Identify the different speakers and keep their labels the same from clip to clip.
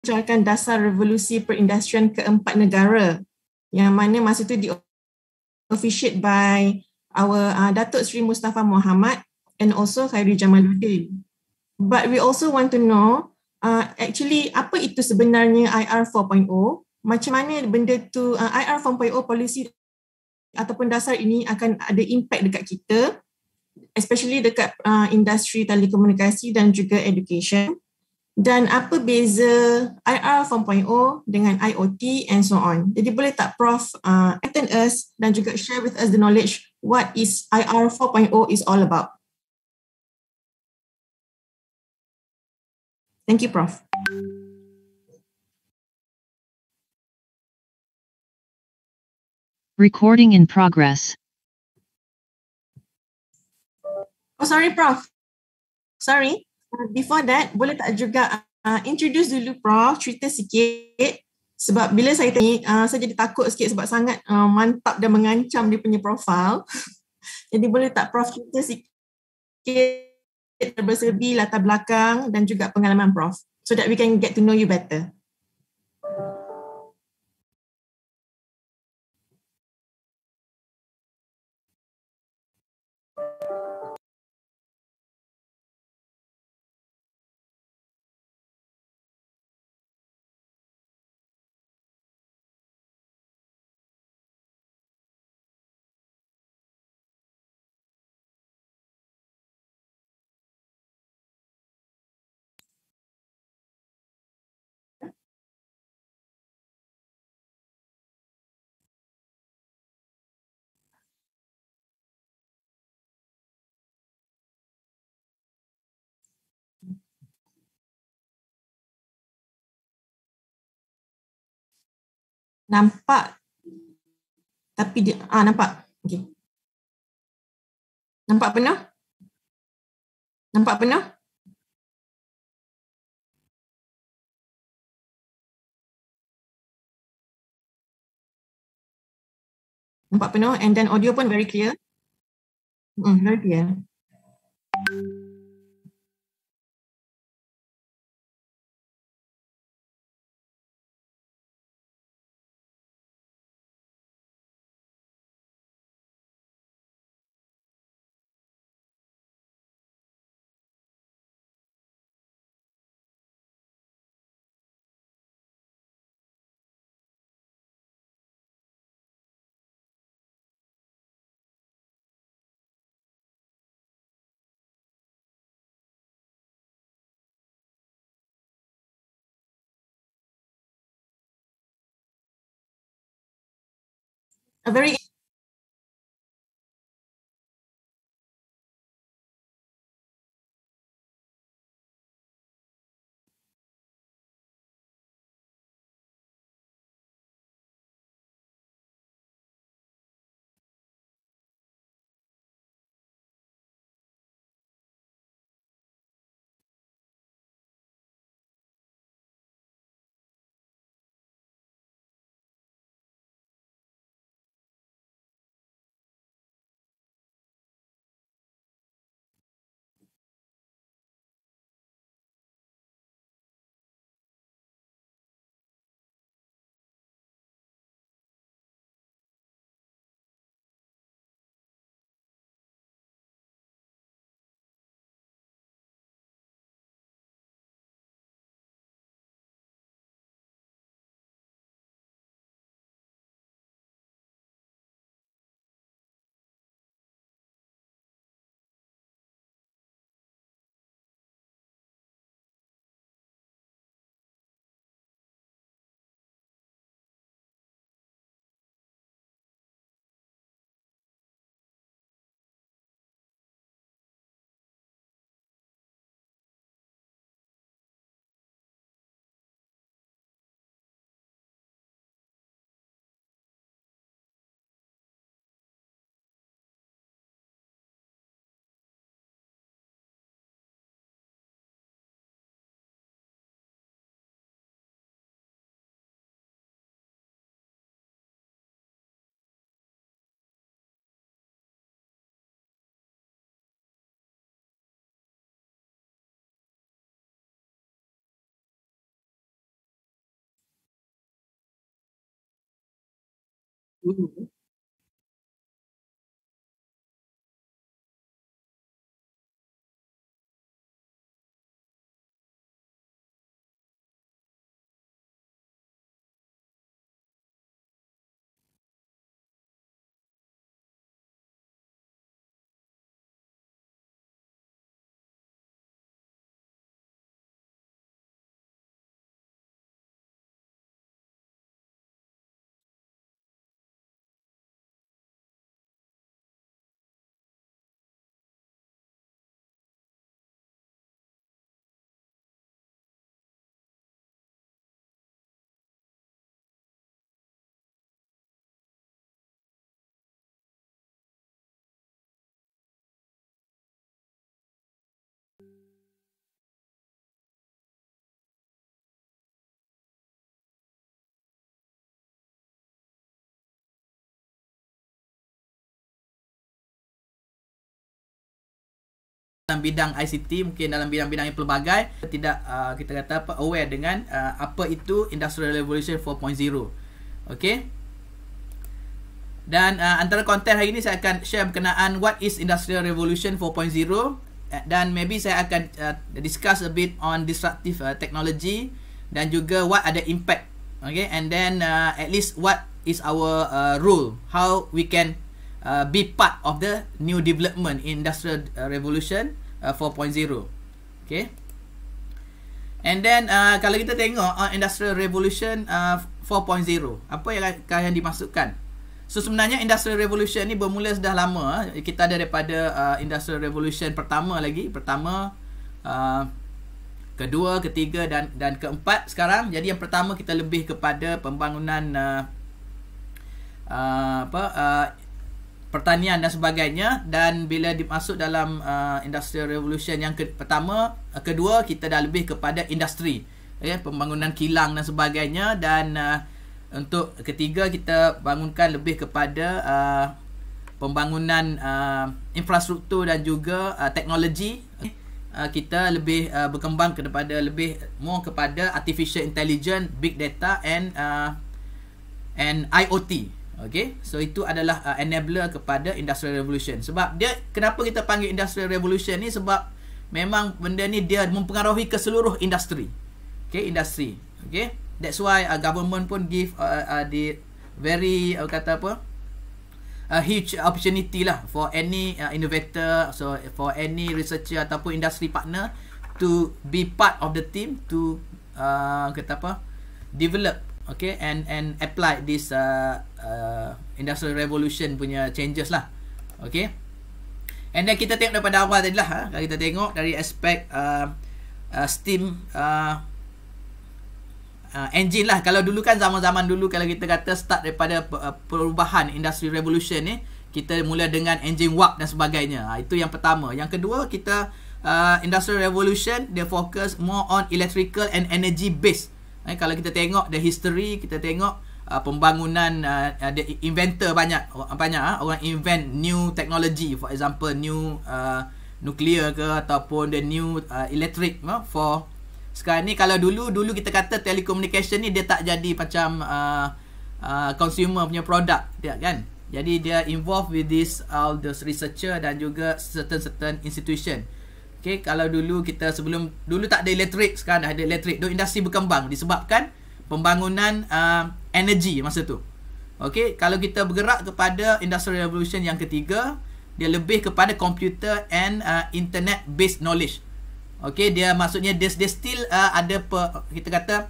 Speaker 1: merancangkan dasar revolusi perindustrian keempat negara yang mana masa itu di officiate by our uh, Datuk Sri Mustafa Muhammad and also Khairi Jamaluddin. But we also want to know uh, actually apa itu sebenarnya IR 4.0? Macam mana benda tu uh, IR 4.0 polisi ataupun dasar ini akan ada impact dekat kita especially dekat uh, industri telekomunikasi dan juga education dan apa beza IR 4.0 dengan IoT and so on. Jadi boleh tak Prof uh, attend us dan juga share with us the knowledge what is IR 4.0 is all about.
Speaker 2: Thank you Prof. Recording in progress. Oh sorry Prof.
Speaker 1: Sorry. Uh, before that, boleh tak juga uh, introduce dulu Prof, cerita sikit sebab bila saya tanya, uh, saya jadi takut sikit sebab sangat uh, mantap dan mengancam dia punya profil. jadi boleh tak Prof cerita sikit terbesar latar belakang dan juga pengalaman Prof so that we can get to know you better.
Speaker 2: nampak tapi dia ah nampak okey nampak penuh nampak penuh nampak penuh and then audio pun very clear hmm very clear thank you a very Uhum. dalam bidang
Speaker 3: ICT mungkin dalam bidang-bidang yang pelbagai tidak uh, kita kata apa aware dengan uh, apa itu industrial revolution 4.0 okey dan uh, antara konten hari ini saya akan share berkenaan what is industrial revolution 4.0 eh, dan maybe saya akan uh, discuss a bit on disruptive uh, technology dan juga what are the impact okay and then uh, at least what is our uh, role how we can uh, be part of the new development industrial uh, revolution 4.0. Uh, okay. And then uh, kalau kita tengok uh, Industrial Revolution uh, 4.0, apa yang yang dimasukkan? So sebenarnya Industrial Revolution ni bermula sudah lama. Uh, kita ada daripada uh, Industrial Revolution pertama lagi, pertama uh, kedua, ketiga dan dan keempat sekarang. Jadi yang pertama kita lebih kepada pembangunan uh, uh, apa uh, pertanian dan sebagainya dan bila dimasuk dalam uh, industrial revolution yang ke- pertama uh, kedua kita dah lebih kepada industri okay? Ya, pembangunan kilang dan sebagainya dan uh, untuk ketiga kita bangunkan lebih kepada uh, pembangunan uh, infrastruktur dan juga uh, teknologi okay? Uh, kita lebih uh, berkembang kepada lebih more kepada artificial intelligence, big data and uh, and IoT. Okay, so itu adalah uh, enabler kepada industrial revolution. Sebab dia, kenapa kita panggil industrial revolution ni? Sebab memang benda ni dia mempengaruhi ke seluruh industri. Okay, industri. Okay, that's why uh, government pun give uh, uh, the very, uh, kata apa, a uh, huge opportunity lah for any uh, innovator, so for any researcher ataupun industry partner to be part of the team to, uh, kata apa, develop okay and and apply this uh, uh, industrial revolution punya changes lah okay and then kita tengok daripada awal tadi lah ha? kalau kita tengok dari aspek uh, uh, steam uh, uh, engine lah kalau dulu kan zaman-zaman dulu kalau kita kata start daripada uh, perubahan industrial revolution ni kita mula dengan engine work dan sebagainya ha, itu yang pertama yang kedua kita uh, industrial revolution dia focus more on electrical and energy based Eh, kalau kita tengok the history, kita tengok uh, pembangunan uh, uh the inventor banyak banyak uh, orang invent new technology for example new uh, nuclear ke ataupun the new uh, electric uh, for sekarang ni kalau dulu dulu kita kata telecommunication ni dia tak jadi macam uh, uh, consumer punya produk, dia kan jadi dia involve with this all those researcher dan juga certain certain institution Okay, kalau dulu kita sebelum dulu tak ada elektrik sekarang dah ada elektrik. Dok industri berkembang disebabkan pembangunan uh, energi masa tu. Okay, kalau kita bergerak kepada industrial revolution yang ketiga, dia lebih kepada computer and uh, internet based knowledge. Okay, dia maksudnya dia, dia still uh, ada pe, kita kata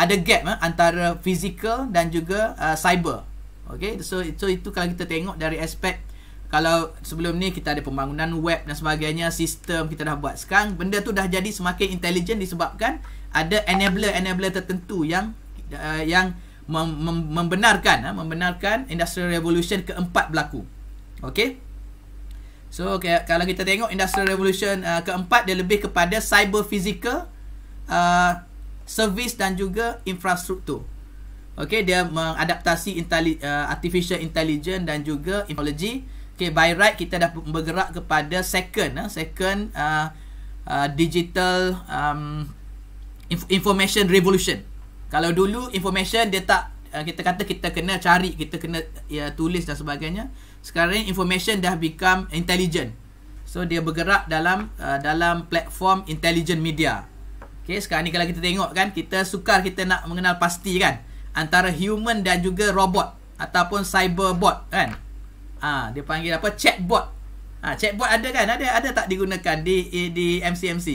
Speaker 3: ada gap eh, antara physical dan juga uh, cyber. Okay, so so itu kalau kita tengok dari aspek kalau sebelum ni kita ada pembangunan web dan sebagainya sistem kita dah buat sekarang benda tu dah jadi semakin intelligent disebabkan ada enabler enabler tertentu yang uh, yang mem- mem- membenarkan uh, membenarkan industrial revolution keempat berlaku Okay, so okay, kalau kita tengok industrial revolution uh, keempat dia lebih kepada cyber physical uh, service dan juga infrastruktur Okay, dia mengadaptasi intelli- uh, artificial intelligence dan juga technology Okay, by right kita dah bergerak kepada second, uh, second uh, uh, digital um, inf- information revolution. Kalau dulu information dia tak uh, kita kata kita kena cari, kita kena ya tulis dan sebagainya. Sekarang information dah become intelligent. So dia bergerak dalam uh, dalam platform intelligent media. Okay, sekarang ni kalau kita tengok kan, kita sukar kita nak mengenal pasti kan antara human dan juga robot ataupun cyberbot kan ha, dia panggil apa chatbot ha, chatbot ada kan ada ada tak digunakan di eh, di MCMC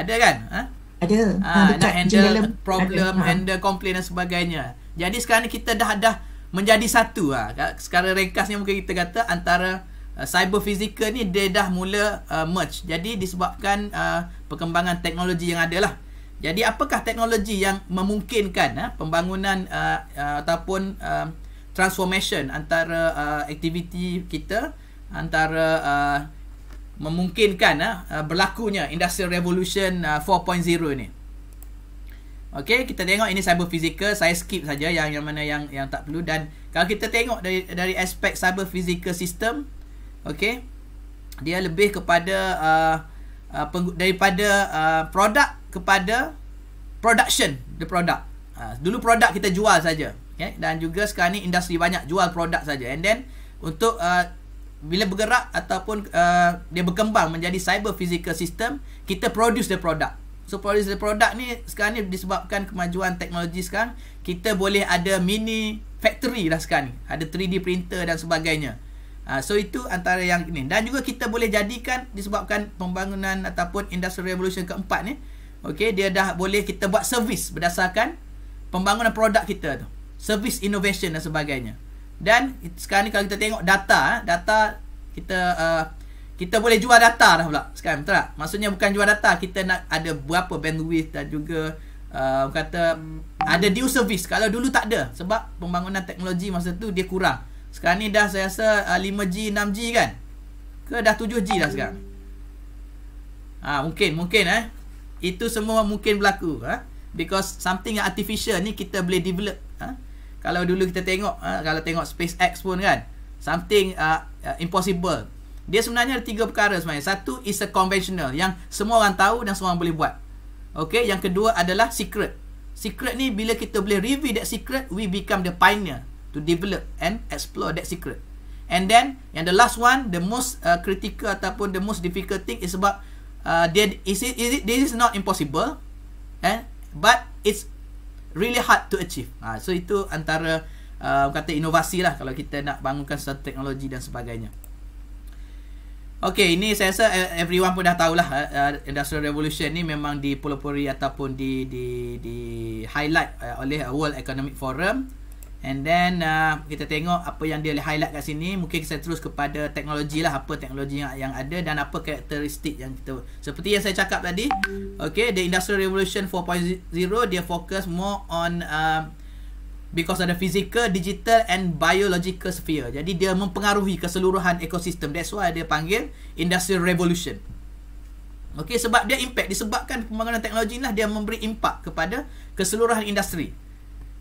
Speaker 3: ada kan ha?
Speaker 1: ada ha, ha, nak handle jenilam. problem ada. handle
Speaker 3: ha. complain dan sebagainya jadi sekarang ni kita dah dah menjadi satu ah ha. sekarang ringkasnya mungkin kita kata antara uh, cyber physical ni dia dah mula uh, merge jadi disebabkan uh, perkembangan teknologi yang ada lah jadi apakah teknologi yang memungkinkan uh, pembangunan uh, uh, ataupun uh, transformation antara uh, aktiviti kita antara uh, memungkinkan uh, uh berlakunya industrial revolution uh, 4.0 ni. Okey, kita tengok ini cyber physical, saya skip saja yang yang mana yang yang tak perlu dan kalau kita tengok dari dari aspek cyber physical system, okey. Dia lebih kepada uh, uh, peng, daripada uh, produk kepada production the product. Uh, dulu produk kita jual saja okay? Ya, dan juga sekarang ni industri banyak jual produk saja and then untuk uh, bila bergerak ataupun uh, dia berkembang menjadi cyber physical system kita produce the product so produce the product ni sekarang ni disebabkan kemajuan teknologi sekarang kita boleh ada mini factory lah sekarang ni ada 3D printer dan sebagainya Uh, so itu antara yang ini dan juga kita boleh jadikan disebabkan pembangunan ataupun industrial revolution keempat ni okay dia dah boleh kita buat servis berdasarkan pembangunan produk kita tu service innovation dan sebagainya. Dan sekarang ni kalau kita tengok data, eh, data kita uh, kita boleh jual data dah pula sekarang betul tak? Maksudnya bukan jual data, kita nak ada berapa bandwidth dan juga uh, kata ada due service. Kalau dulu tak ada sebab pembangunan teknologi masa tu dia kurang. Sekarang ni dah saya rasa uh, 5G, 6G kan? Ke dah 7G dah sekarang? Ha, mungkin, mungkin eh. Itu semua mungkin berlaku. Ha? Because something yang artificial ni kita boleh develop. Ha? kalau dulu kita tengok uh, kalau tengok SpaceX pun kan something uh, uh, impossible dia sebenarnya ada tiga perkara sebenarnya satu is a conventional yang semua orang tahu dan semua orang boleh buat Okay, yang kedua adalah secret secret ni bila kita boleh review that secret we become the pioneer to develop and explore that secret and then yang the last one the most uh, critical ataupun the most difficult thing is about uh, is it, is it this is not impossible eh but it's really hard to achieve. Ha, so itu antara uh, kata inovasi lah kalau kita nak bangunkan sesuatu teknologi dan sebagainya. Okay, ini saya rasa eh, everyone pun dah tahulah uh, Industrial Revolution ni memang dipulupuri ataupun di di di highlight uh, oleh World Economic Forum And then uh, kita tengok apa yang dia highlight kat sini Mungkin saya terus kepada teknologi lah Apa teknologi yang, yang ada dan apa karakteristik yang kita Seperti yang saya cakap tadi Okay, the industrial revolution 4.0 Dia fokus more on uh, Because of the physical, digital and biological sphere Jadi dia mempengaruhi keseluruhan ekosistem That's why dia panggil industrial revolution Okay, sebab dia impact Disebabkan pembangunan teknologi lah Dia memberi impact kepada keseluruhan industri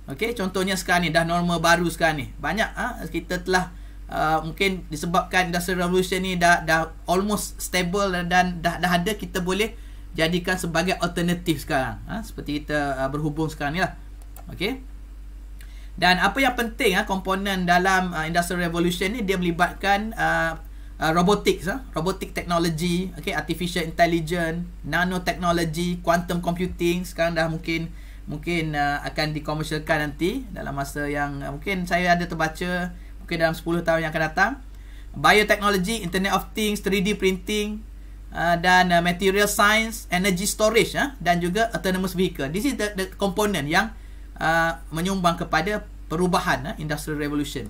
Speaker 3: Okey, contohnya sekarang ni dah norma baru sekarang ni. Banyak ah ha? kita telah uh, mungkin disebabkan industrial revolution ni dah dah almost stable dan, dan dah dah ada kita boleh jadikan sebagai alternatif sekarang. Ha? seperti kita uh, berhubung sekarang ni lah. Okey. Dan apa yang penting ah ha? komponen dalam uh, industrial revolution ni dia melibatkan uh, uh, robotics ah, ha? robotic technology, okey, artificial intelligence, nanotechnology, quantum computing sekarang dah mungkin mungkin uh, akan dikomersialkan nanti dalam masa yang uh, mungkin saya ada terbaca mungkin dalam 10 tahun yang akan datang biotechnology internet of things 3D printing uh, dan uh, material science energy storage uh, dan juga autonomous vehicle this is the, the component yang uh, menyumbang kepada perubahan uh, industrial revolution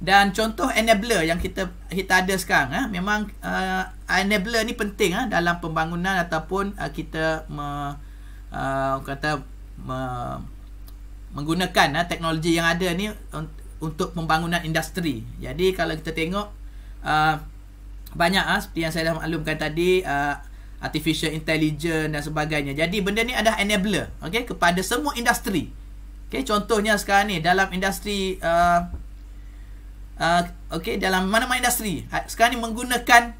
Speaker 3: dan contoh enabler yang kita kita ada sekarang uh, memang uh, enabler ni penting uh, dalam pembangunan ataupun uh, kita me- uh, kata uh, menggunakan uh, teknologi yang ada ni untuk pembangunan industri. Jadi kalau kita tengok uh, banyak uh, seperti yang saya dah maklumkan tadi uh, artificial intelligence dan sebagainya. Jadi benda ni adalah enabler okay, kepada semua industri. Okay, contohnya sekarang ni dalam industri uh, uh, okay, dalam mana-mana industri sekarang ni menggunakan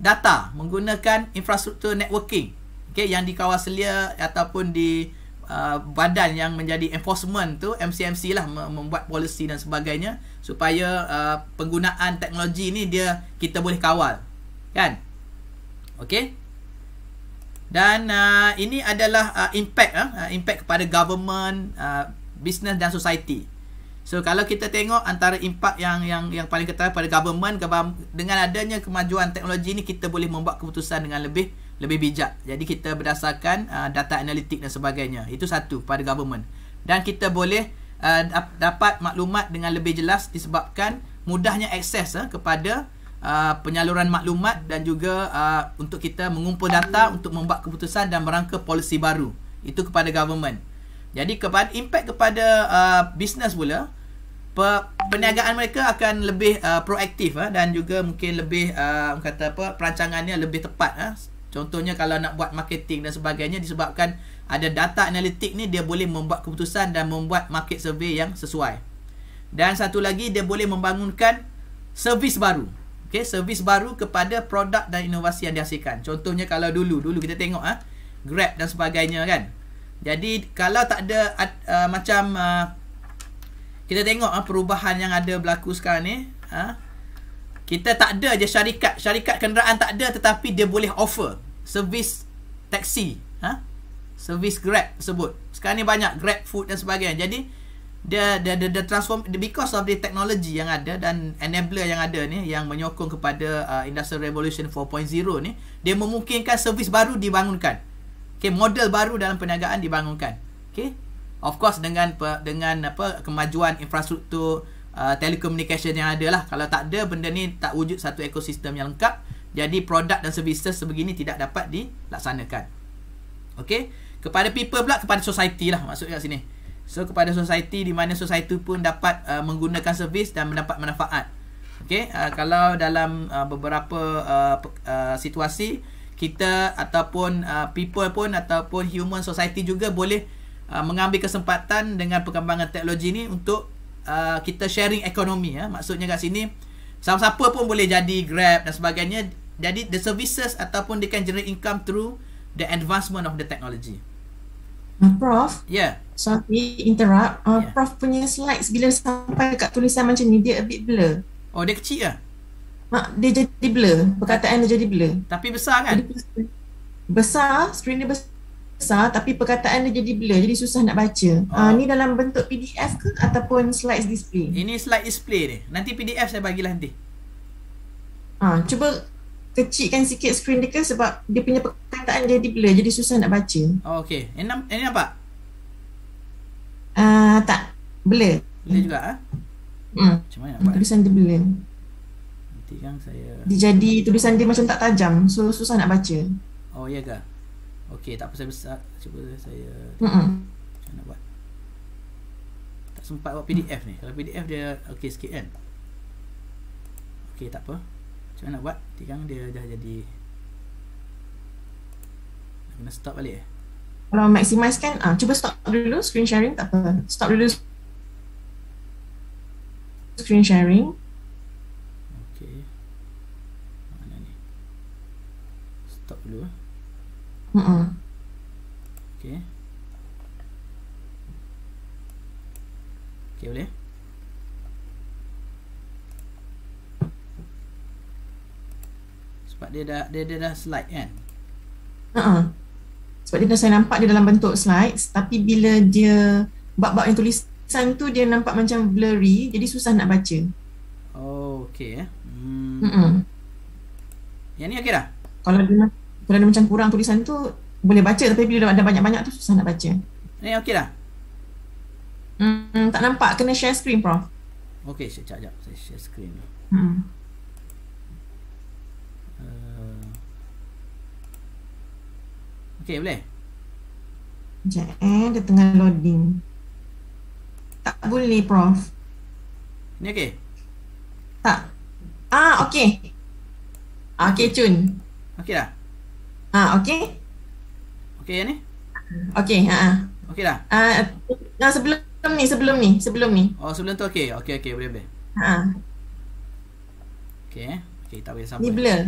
Speaker 3: data, menggunakan infrastruktur networking okay, yang di Kawaslia ataupun di uh, badan yang menjadi enforcement tu MCMC lah membuat polisi dan sebagainya supaya uh, penggunaan teknologi ni dia kita boleh kawal kan okey dan uh, ini adalah uh, impact uh, uh impact kepada government uh, business dan society so kalau kita tengok antara impact yang yang yang paling ketara pada government dengan adanya kemajuan teknologi ni kita boleh membuat keputusan dengan lebih lebih bijak. Jadi kita berdasarkan uh, data analitik dan sebagainya. Itu satu pada government. Dan kita boleh uh, dapat maklumat dengan lebih jelas disebabkan mudahnya akses uh, kepada uh, penyaluran maklumat dan juga uh, untuk kita mengumpul data untuk membuat keputusan dan merangka polisi baru. Itu kepada government. Jadi kepada impact kepada uh, bisnes pula pe, perniagaan mereka akan lebih uh, proaktif uh, dan juga mungkin lebih uh, kata apa perancangannya lebih tepat uh, Contohnya kalau nak buat marketing dan sebagainya disebabkan ada data analitik ni dia boleh membuat keputusan dan membuat market survey yang sesuai. Dan satu lagi dia boleh membangunkan servis baru. Okey, servis baru kepada produk dan inovasi yang dihasilkan. Contohnya kalau dulu, dulu kita tengok ah ha? Grab dan sebagainya kan. Jadi kalau tak ada uh, macam uh, kita tengok ah ha? perubahan yang ada berlaku sekarang ni, ah ha? Kita tak ada je syarikat Syarikat kenderaan tak ada Tetapi dia boleh offer Servis taksi ha? Servis grab sebut Sekarang ni banyak grab food dan sebagainya Jadi dia, dia, dia, dia transform Because of the technology yang ada Dan enabler yang ada ni Yang menyokong kepada uh, Industrial Revolution 4.0 ni Dia memungkinkan servis baru dibangunkan Okay, model baru dalam perniagaan dibangunkan Okay Of course dengan dengan apa kemajuan infrastruktur uh, telecommunication yang ada lah Kalau tak ada benda ni tak wujud satu ekosistem yang lengkap Jadi produk dan services sebegini tidak dapat dilaksanakan Okay Kepada people pula kepada society lah maksudnya kat sini So kepada society di mana society pun dapat uh, menggunakan servis dan mendapat manfaat Okay uh, Kalau dalam uh, beberapa uh, uh, situasi kita ataupun uh, people pun ataupun human society juga boleh uh, mengambil kesempatan dengan perkembangan teknologi ni untuk uh, kita sharing ekonomi ya. Maksudnya kat sini siapa-siapa pun boleh jadi Grab dan sebagainya. Jadi the services ataupun they can generate income through the advancement of the technology.
Speaker 1: Uh, Prof. Yeah. Sorry interrupt. Uh, yeah. Prof punya slides bila sampai kat tulisan macam ni dia a bit blur.
Speaker 3: Oh dia kecil ah.
Speaker 1: Mak dia jadi blur. Perkataan dia jadi blur. Tapi besar kan? Jadi, besar, screen dia besar besar tapi perkataan dia jadi blur jadi susah nak baca. Oh. Uh, ni dalam bentuk
Speaker 3: PDF ke ataupun slide display? Ini slide display ni. Nanti PDF saya bagilah nanti.
Speaker 1: Ha, uh, cuba kecilkan sikit screen dia ke sebab dia punya perkataan jadi blur jadi susah nak baca.
Speaker 3: Oh, okay. Ini, ini nampak?
Speaker 1: Uh, tak. Blur. Blur juga? Ha? Hmm. Macam mana Tulisan dia blur. Nanti
Speaker 3: kan saya... Dia jadi
Speaker 1: tulisan dia macam tak tajam. So susah nak baca.
Speaker 3: Oh, iya ke? Okey, tak pasal besar. Cuba saya. Hmm. nak buat? Tak sempat buat PDF ni. Kalau PDF dia okey sikit kan. Okey, tak apa. Macam nak buat? Tikang dia dah jadi. Nak kena stop balik eh.
Speaker 1: Kalau maximize kan, ah, cuba stop dulu screen sharing tak apa. Stop dulu screen sharing. Okey.
Speaker 3: Mana ni? Stop dulu ah. Mm -mm. Okey. Okey boleh. Sebab dia dah dia dia dah slide kan. Uh -uh. Sebab dia dah saya nampak dia
Speaker 1: dalam bentuk slides tapi bila dia bab-bab yang tulisan tu dia nampak macam blurry jadi susah nak baca.
Speaker 3: Oh okey eh. Hmm. Mm -mm.
Speaker 1: Yang ni okey dah? Kalau dia kalau ada macam kurang tulisan tu boleh baca tapi bila ada banyak-banyak tu susah nak baca. Eh okey dah. Hmm, tak nampak kena share screen
Speaker 3: prof. Okey, saya cak saya share screen. Hmm. Uh, okey boleh.
Speaker 1: Jap eh dia tengah loading. Tak boleh prof. Ni okey. Tak. Ah okey. Ah, okey cun. Okey dah. Ha, okey. Okey ya ni? Okey, ha, ha. Okey dah. Ah, uh, sebelum ni, sebelum ni, sebelum ni.
Speaker 3: Oh, sebelum tu okey. Okey, okey, boleh boleh. Ha. ha. Okey. Okey, tak payah sampai. Ni blur.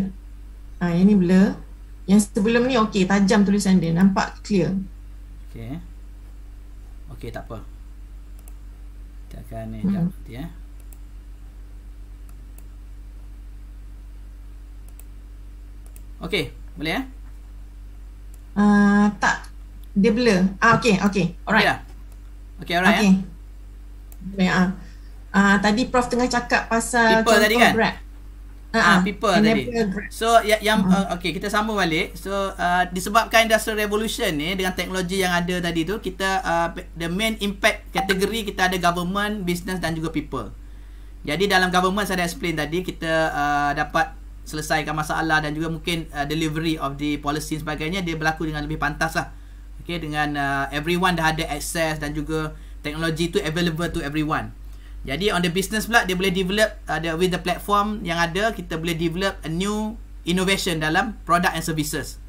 Speaker 1: Ah, ha, yang ni blur. Yang sebelum ni okey, tajam tulisan dia, nampak clear.
Speaker 3: Okey. Okey, tak apa. Kita akan ni hmm. jap hmm. nanti eh. Okey, boleh eh? Uh, tak.
Speaker 1: Dia blur. Ah, okay, okay. Alright. Yeah. Okay, alright. Okay. Ya. Yeah. Uh, ah, tadi Prof tengah cakap pasal people contoh tadi kan? Grab. Uh, ah, people tadi. Grab.
Speaker 3: So ya, yang uh-huh. okay kita sambung balik. So uh, disebabkan industrial revolution ni dengan teknologi yang ada tadi tu kita uh, the main impact kategori kita ada government, business dan juga people. Jadi dalam government saya dah explain tadi kita uh, dapat selesaikan masalah dan juga mungkin uh, delivery of the policy dan sebagainya dia berlaku dengan lebih pantas lah okay, dengan uh, everyone dah ada access dan juga teknologi tu available to everyone jadi on the business pula dia boleh develop ada uh, with the platform yang ada kita boleh develop a new innovation dalam product and services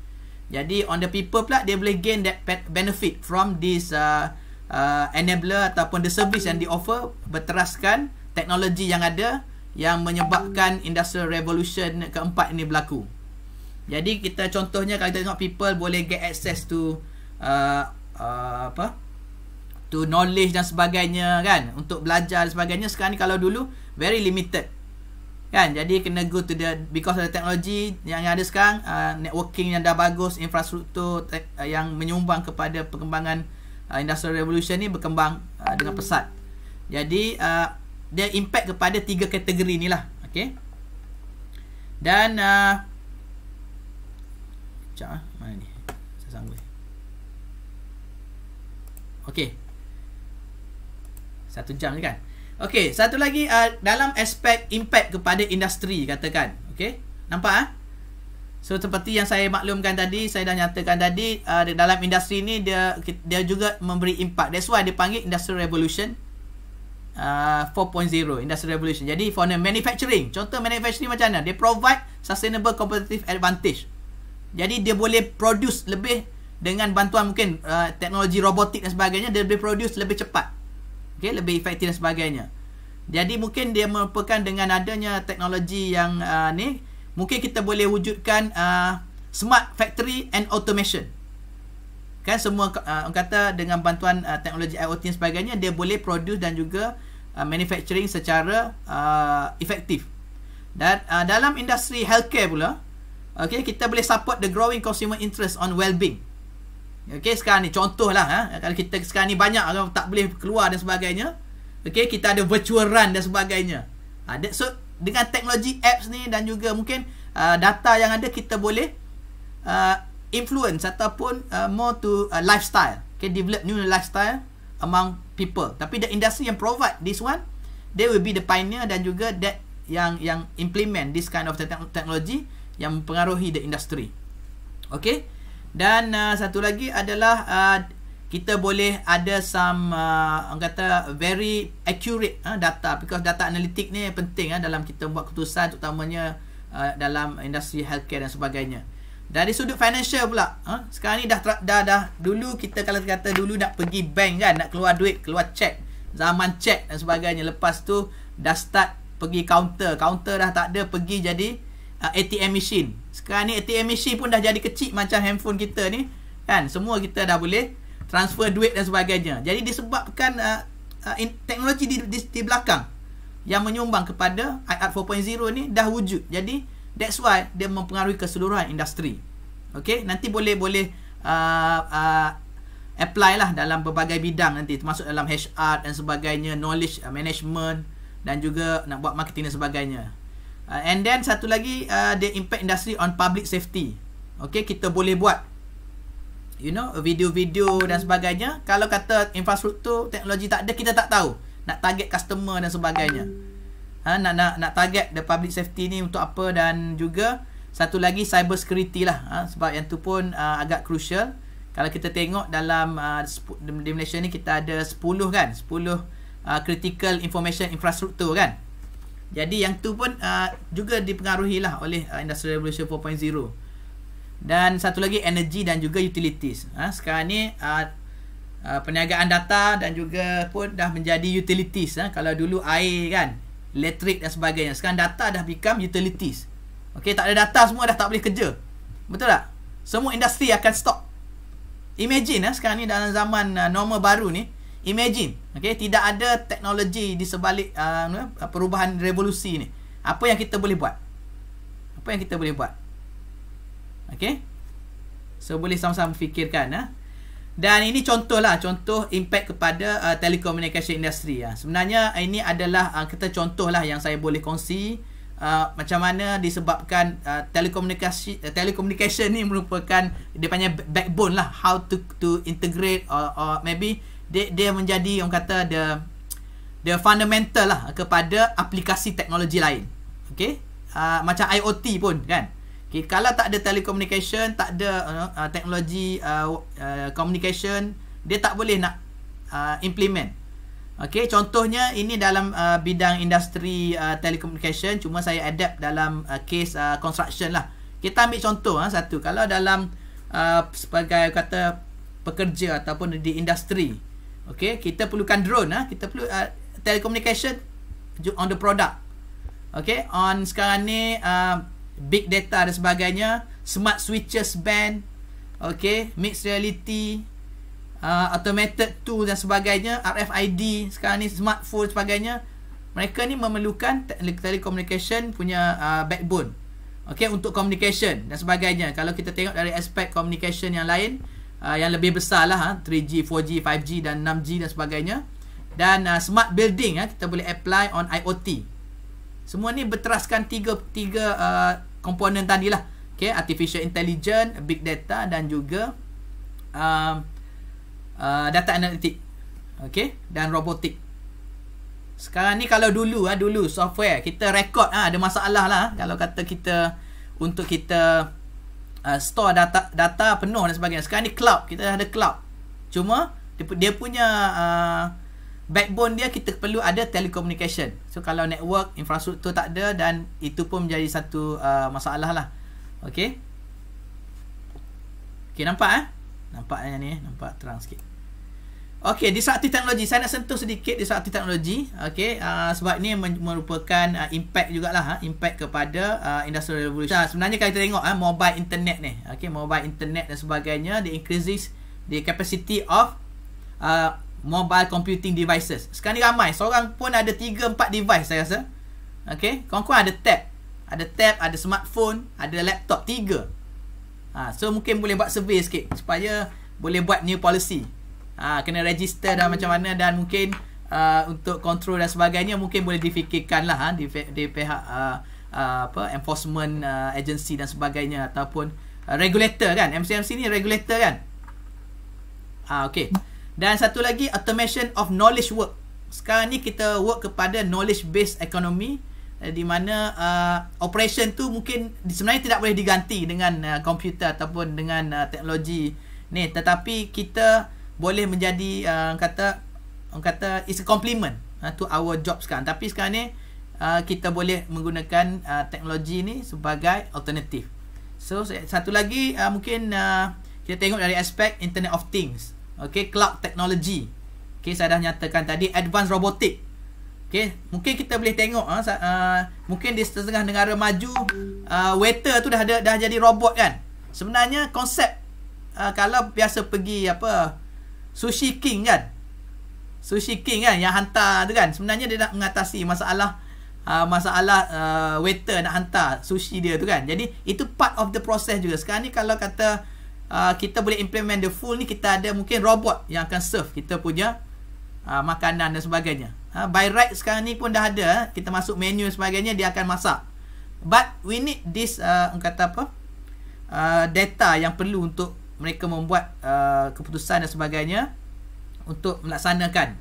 Speaker 3: jadi on the people pula dia boleh gain that benefit from this uh, uh, enabler ataupun the service yang di offer berteraskan teknologi yang ada yang menyebabkan industrial revolution keempat ini berlaku. Jadi kita contohnya kalau kita tengok people boleh get access to uh, uh, apa? to knowledge dan sebagainya kan untuk belajar dan sebagainya sekarang ni kalau dulu very limited. Kan? Jadi kena go to the because of the technology yang ada sekarang uh, networking yang dah bagus, infrastruktur uh, yang menyumbang kepada perkembangan uh, industrial revolution ni berkembang uh, dengan pesat. Jadi uh, dia impact kepada tiga kategori ni lah okay. dan uh, sekejap lah mana ni saya sanggup ok satu jam ni kan ok satu lagi uh, dalam aspek impact kepada industri katakan ok nampak ah? Ha? so seperti yang saya maklumkan tadi saya dah nyatakan tadi uh, dalam industri ni dia dia juga memberi impact that's why dia panggil industrial revolution 4.0 uh, 4.0 industrial revolution jadi for the manufacturing contoh manufacturing macam mana dia provide sustainable competitive advantage jadi dia boleh produce lebih dengan bantuan mungkin uh, teknologi robotik dan sebagainya dia boleh produce lebih cepat okay, lebih efektif dan sebagainya jadi mungkin dia merupakan dengan adanya teknologi yang uh, ni mungkin kita boleh wujudkan uh, smart factory and automation kan semua uh, kata dengan bantuan uh, teknologi IoT dan sebagainya dia boleh produce dan juga uh, manufacturing secara uh, efektif dan uh, dalam industri healthcare pula okay, kita boleh support the growing consumer interest on well-being okay, sekarang ni contohlah ha, kalau kita sekarang ni banyak orang tak boleh keluar dan sebagainya okay, kita ada virtual run dan sebagainya ada ha, so dengan teknologi apps ni dan juga mungkin uh, data yang ada kita boleh uh, influence ataupun uh, more to uh, lifestyle okay develop new lifestyle among people tapi the industry yang provide this one they will be the pioneer dan juga that yang yang implement this kind of technology yang mempengaruhi the industry okay dan uh, satu lagi adalah uh, kita boleh ada some uh, orang kata very accurate uh, data because data analytic ni penting uh, dalam kita buat keputusan terutamanya uh, dalam industri healthcare dan sebagainya. Dari sudut financial pula. Ha? Sekarang ni dah, dah dah dah dulu kita kalau kata dulu nak pergi bank kan nak keluar duit, keluar cek, zaman cek dan sebagainya. Lepas tu dah start pergi counter counter dah tak ada, pergi jadi uh, ATM machine. Sekarang ni ATM machine pun dah jadi kecil macam handphone kita ni kan. Semua kita dah boleh transfer duit dan sebagainya. Jadi disebabkan uh, uh, in, teknologi di, di di belakang yang menyumbang kepada iArt 4.0 ni dah wujud. Jadi That's why dia mempengaruhi keseluruhan industri. Okay, nanti boleh boleh uh, uh, apply lah dalam berbagai bidang nanti termasuk dalam HR dan sebagainya, knowledge uh, management dan juga nak buat marketing dan sebagainya. Uh, and then satu lagi uh, the impact industry on public safety. Okay, kita boleh buat you know video-video dan sebagainya. Kalau kata infrastruktur teknologi tak ada kita tak tahu nak target customer dan sebagainya ha, nak, nak nak target the public safety ni untuk apa dan juga satu lagi cyber security lah ha, sebab yang tu pun uh, agak crucial kalau kita tengok dalam uh, di Malaysia ni kita ada 10 kan 10 uh, critical information infrastructure kan jadi yang tu pun uh, juga dipengaruhi lah oleh uh, industrial revolution 4.0 dan satu lagi energy dan juga utilities ha, sekarang ni uh, Uh, perniagaan data dan juga pun dah menjadi utilities ha? kalau dulu air kan elektrik dan sebagainya. Sekarang data dah become utilities. Okey, tak ada data semua dah tak boleh kerja. Betul tak? Semua industri akan stop. Imagine eh, sekarang ni dalam zaman uh, normal baru ni, imagine. Okey, tidak ada teknologi di sebalik uh, perubahan revolusi ni. Apa yang kita boleh buat? Apa yang kita boleh buat? Okey. So boleh sama-sama fikirkan ah. Dan ini contohlah contoh impact kepada uh, telecommunication industry ya. Sebenarnya uh, ini adalah uh, kita contohlah yang saya boleh kongsi uh, macam mana disebabkan uh, telekomunikasi uh, telecommunication ni merupakan dia punya backbone lah how to to integrate or, or maybe dia dia menjadi orang kata the the fundamental lah kepada aplikasi teknologi lain. Okey? Uh, macam IoT pun kan. Okay, kalau tak ada telecommunication, tak ada uh, uh teknologi uh, uh, communication, dia tak boleh nak uh, implement. Okay, contohnya ini dalam uh, bidang industri uh, telecommunication, cuma saya adapt dalam uh, case uh, construction lah. Kita ambil contoh uh, satu, kalau dalam uh, sebagai kata pekerja ataupun di industri, okay, kita perlukan drone, uh, kita perlu uh, telecommunication on the product. Okay, on sekarang ni... Uh, big data dan sebagainya, smart switches band, okay, mixed reality, uh, automated tool dan sebagainya, RFID sekarang ni smartphone sebagainya, mereka ni memerlukan telecommunication punya uh, backbone, okay, untuk communication dan sebagainya. Kalau kita tengok dari aspek communication yang lain, uh, yang lebih besar lah, uh, ha, 3G, 4G, 5G dan 6G dan sebagainya, dan uh, smart building, uh, kita boleh apply on IoT. Semua ni berteraskan tiga tiga uh, komponen tadi lah. Okay, artificial intelligence, big data dan juga uh, uh, data analitik, Okay, dan robotik. Sekarang ni kalau dulu ah dulu software kita record ah ada masalah lah kalau kata kita untuk kita uh, store data data penuh dan sebagainya. Sekarang ni cloud, kita ada cloud. Cuma dia, dia punya uh, backbone dia kita perlu ada telecommunication. So kalau network infrastruktur tak ada dan itu pun menjadi satu uh, masalah lah. Okay. Okay nampak eh? Nampak yang ni eh? Nampak terang sikit. Okay disruptive teknologi. Saya nak sentuh sedikit disruptive teknologi. Okay uh, sebab ni merupakan uh, impact jugalah. Uh, impact kepada uh, industrial revolution. Nah, sebenarnya kalau kita tengok uh, mobile internet ni. Okay mobile internet dan sebagainya. The increases the capacity of uh, mobile computing devices. Sekarang ni ramai. Seorang pun ada 3-4 device saya rasa. Okay. Kawan-kawan ada tab. Ada tab, ada smartphone, ada laptop. 3. Ha, so mungkin boleh buat survey sikit. Supaya boleh buat new policy. Ha, kena register dan macam mana. Dan mungkin uh, untuk control dan sebagainya. Mungkin boleh difikirkan lah. Ha, di, di pihak uh, uh, apa, enforcement uh, agency dan sebagainya. Ataupun uh, regulator kan. MCMC ni regulator kan. ha, Okay. Dan satu lagi automation of knowledge work. Sekarang ni kita work kepada knowledge based economy eh, di mana uh, operation tu mungkin sebenarnya tidak boleh diganti dengan uh, komputer ataupun dengan uh, teknologi ni tetapi kita boleh menjadi uh, kata orang kata is a complement uh, to our job sekarang tapi sekarang ni uh, kita boleh menggunakan uh, teknologi ni sebagai alternatif so satu lagi uh, mungkin uh, kita tengok dari aspek internet of things Okay, cloud technology. Okay, saya dah nyatakan tadi advanced robotik. Okay, mungkin kita boleh tengok ah, uh, mungkin di setengah negara maju uh, waiter tu dah ada dah jadi robot kan. Sebenarnya konsep uh, kalau biasa pergi apa sushi king kan. Sushi king kan yang hantar tu kan. Sebenarnya dia nak mengatasi masalah uh, masalah uh, waiter nak hantar sushi dia tu kan. Jadi itu part of the process juga. Sekarang ni kalau kata Ah, kita boleh implement the full ni kita ada mungkin robot yang akan serve kita punya uh, makanan dan sebagainya. Uh, by right sekarang ni pun dah ada eh. kita masuk menu dan sebagainya dia akan masak. But we need this uh, kata apa? Uh, data yang perlu untuk mereka membuat uh, keputusan dan sebagainya untuk melaksanakan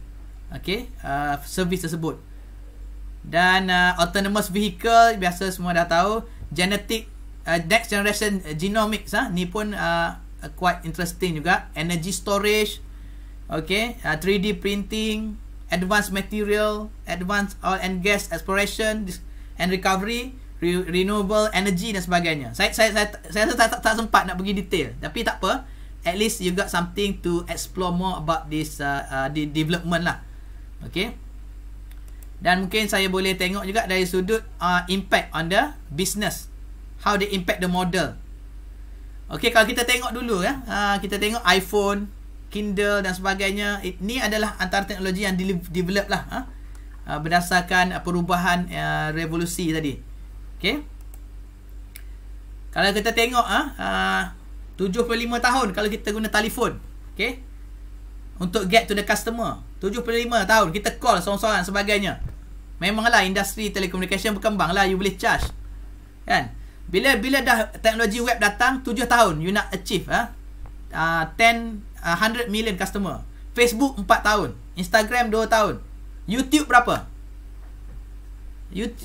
Speaker 3: okey uh, servis tersebut. Dan uh, autonomous vehicle biasa semua dah tahu genetic uh, next generation uh, genomics ah ni pun uh, quite interesting juga energy storage okay uh, 3D printing advanced material advanced oil and gas exploration and recovery re renewable energy dan sebagainya saya saya saya, saya, saya tak, tak, tak sempat nak bagi detail tapi tak apa at least you got something to explore more about this uh, uh, de development lah okay dan mungkin saya boleh tengok juga dari sudut uh, impact on the business how they impact the model. Okay, kalau kita tengok dulu ya, uh, kita tengok iPhone, Kindle dan sebagainya. Ini adalah antara teknologi yang di develop lah ha. Ha, uh, berdasarkan perubahan uh, revolusi tadi. Okay. Kalau kita tengok ah uh, uh, 75 tahun kalau kita guna telefon, okay, untuk get to the customer. tujuh lima tahun kita call seorang-seorang sebagainya. Memanglah industri telecommunication berkembang lah. You boleh charge. Kan? Bila bila dah teknologi web datang 7 tahun you nak achieve ha? ah ha? uh, 10 uh, 100 million customer. Facebook 4 tahun, Instagram 2 tahun. YouTube berapa?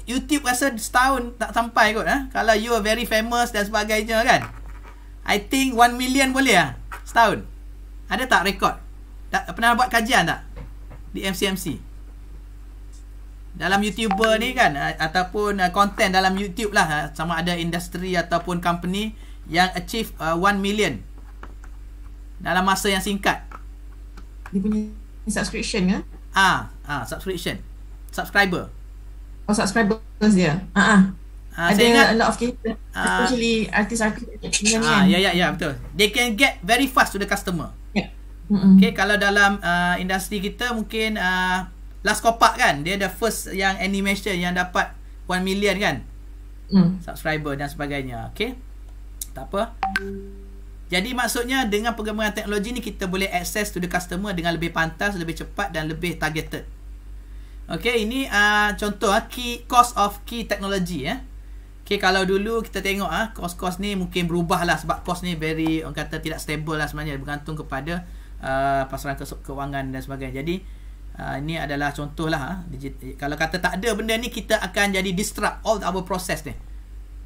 Speaker 3: YouTube rasa setahun tak sampai kot ah. Ha? Kalau you are very famous dan sebagainya kan. I think 1 million boleh ah ha? setahun. Ada tak rekod? Tak pernah buat kajian tak? Di MCMC. MC? dalam YouTuber ni kan eh, ataupun uh, content dalam YouTube lah eh, sama ada industri ataupun company yang achieve uh, 1 million dalam masa yang singkat. Dia punya subscription ke? Ah, ah subscription. Subscriber. Oh subscribers dia. Ha ah. Ah, ah ada saya ingat, a lot of cases ah, especially artis artis ah, kan. ya ya ya betul they can get very fast to the customer yeah. Mm-mm. okay kalau dalam uh, industri kita mungkin uh, Last Kopak kan Dia the first yang animation Yang dapat 1 million kan mm. Subscriber dan sebagainya Okay Tak apa Jadi maksudnya Dengan perkembangan teknologi ni Kita boleh access to the customer Dengan lebih pantas Lebih cepat Dan lebih targeted Okay ini uh, Contoh uh, Key cost of key technology ya. Eh. Okay kalau dulu kita tengok ah uh, Cost-cost ni mungkin berubah lah Sebab cost ni very Orang kata tidak stable lah sebenarnya Bergantung kepada uh, Pasaran ke- kewangan dan sebagainya Jadi Ha, ini adalah contohlah ha. eh, kalau kata tak ada benda ni kita akan jadi disrupt all our process ni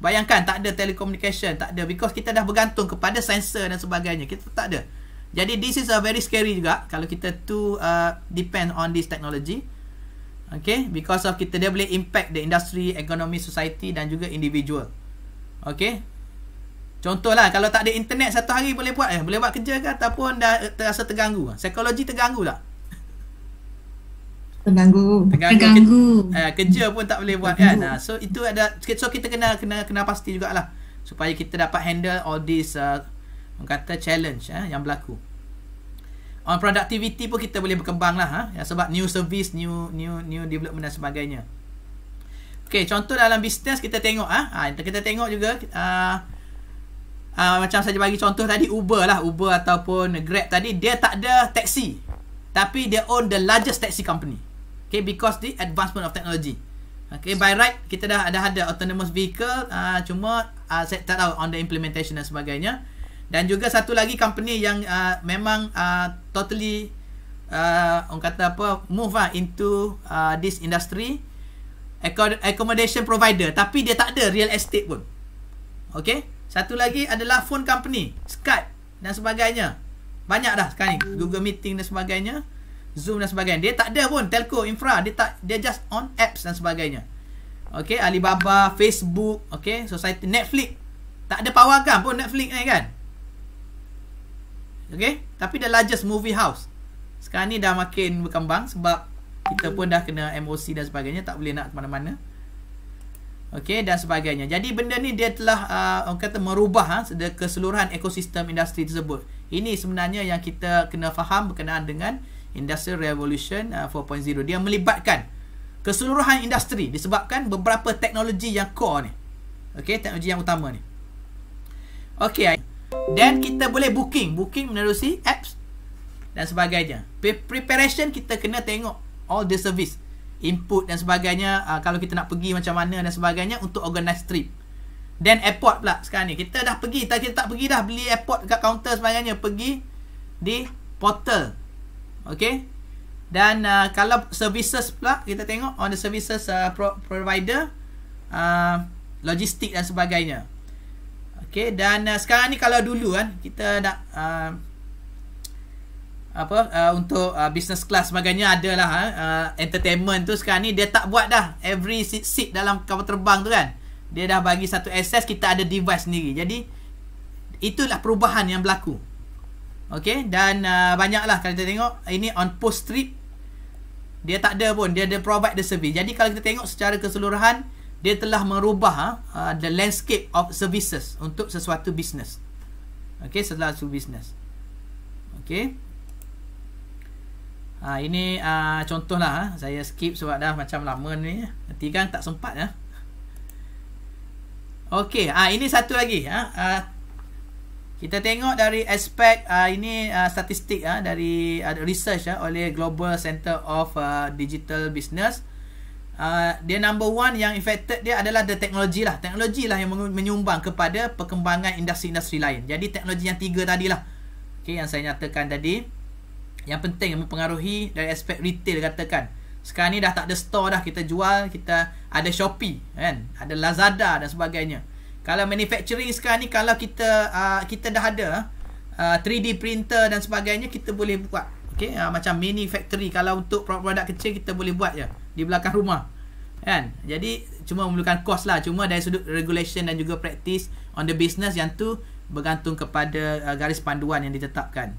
Speaker 3: bayangkan tak ada telecommunication tak ada because kita dah bergantung kepada sensor dan sebagainya kita tak ada jadi this is a very scary juga kalau kita too uh, depend on this technology okay because of kita dia boleh impact the industry economy society dan juga individual okay contohlah kalau tak ada internet satu hari boleh buat eh boleh buat kerja ke ataupun dah terasa terganggu psikologi terganggu tak
Speaker 1: terganggu. Terganggu. terganggu.
Speaker 3: Ke, eh, kerja pun tak boleh buat terganggu. kan. Ah, so itu ada so kita kena kena kena pasti jugalah supaya kita dapat handle all this uh, ah, kata challenge eh, yang berlaku. On productivity pun kita boleh berkembang lah ha? sebab new service, new new new development dan sebagainya. Okay, contoh dalam bisnes kita tengok ah, ha? ha, kita tengok juga uh, uh, macam saja bagi contoh tadi Uber lah, Uber ataupun Grab tadi dia tak ada taksi. Tapi dia own the largest taxi company. Okay, because the advancement of technology. Okay, by right, kita dah, ada ada autonomous vehicle. Uh, cuma, uh, saya tak tahu on the implementation dan sebagainya. Dan juga satu lagi company yang uh, memang uh, totally, uh, orang kata apa, move uh, into uh, this industry. Accommodation provider. Tapi dia tak ada real estate pun. Okay. Satu lagi adalah phone company. Skype dan sebagainya. Banyak dah sekarang ni. Google Meeting dan sebagainya. Zoom dan sebagainya. Dia tak ada pun telco infra. Dia tak dia just on apps dan sebagainya. okay? Alibaba, Facebook, okay? society Netflix. Tak ada power gun pun Netflix ni kan. okay? tapi the largest movie house. Sekarang ni dah makin berkembang sebab kita pun dah kena MOC dan sebagainya, tak boleh nak ke mana-mana. Okey dan sebagainya. Jadi benda ni dia telah uh, orang kata merubah ha, keseluruhan ekosistem industri tersebut. Ini sebenarnya yang kita kena faham berkenaan dengan Industrial Revolution uh, 4.0 dia melibatkan keseluruhan industri disebabkan beberapa teknologi yang core ni. Okey, teknologi yang utama ni. Okey. Dan kita boleh booking, booking melalui apps dan sebagainya. Pre- preparation kita kena tengok all the service, input dan sebagainya, uh, kalau kita nak pergi macam mana dan sebagainya untuk organize trip. Dan airport pula sekarang ni. Kita dah pergi, tak kita tak pergi dah beli airport dekat kaunter sebagainya, pergi di portal okay dan uh, kalau services pula kita tengok on the services uh, pro provider uh, logistik dan sebagainya okay dan uh, sekarang ni kalau dulu kan kita nak uh, apa uh, untuk uh, business class sebagainya adalah uh, uh, entertainment tu sekarang ni dia tak buat dah every seat, seat dalam kapal terbang tu kan dia dah bagi satu access kita ada device sendiri jadi itulah perubahan yang berlaku Okay dan uh, banyaklah kalau kita tengok ini on post trip dia tak ada pun dia ada provide the service. Jadi kalau kita tengok secara keseluruhan dia telah merubah ah, uh, the landscape of services untuk sesuatu business. Okay setelah sesuatu business. Okay. Ha, ah, ini uh, contohlah ha. saya skip sebab dah macam lama ni nanti kan tak sempat ya. Okay, ah ha, ini satu lagi ha. Uh, kita tengok dari aspek uh, ini uh, statistik uh, dari uh, research uh, oleh Global Center of uh, Digital Business uh, dia number one yang affected dia adalah the teknologi lah teknologi lah yang menyumbang kepada perkembangan industri-industri lain jadi teknologi yang tiga tadi lah okay, yang saya nyatakan tadi yang penting yang mempengaruhi dari aspek retail katakan sekarang ni dah tak ada store dah kita jual kita ada Shopee kan ada Lazada dan sebagainya kalau manufacturing sekarang ni kalau kita uh, kita dah ada uh, 3D printer dan sebagainya kita boleh buat okey uh, macam mini factory kalau untuk produk-produk kecil kita boleh buat je di belakang rumah kan jadi cuma memerlukan kos lah cuma dari sudut regulation dan juga practice on the business yang tu bergantung kepada uh, garis panduan yang ditetapkan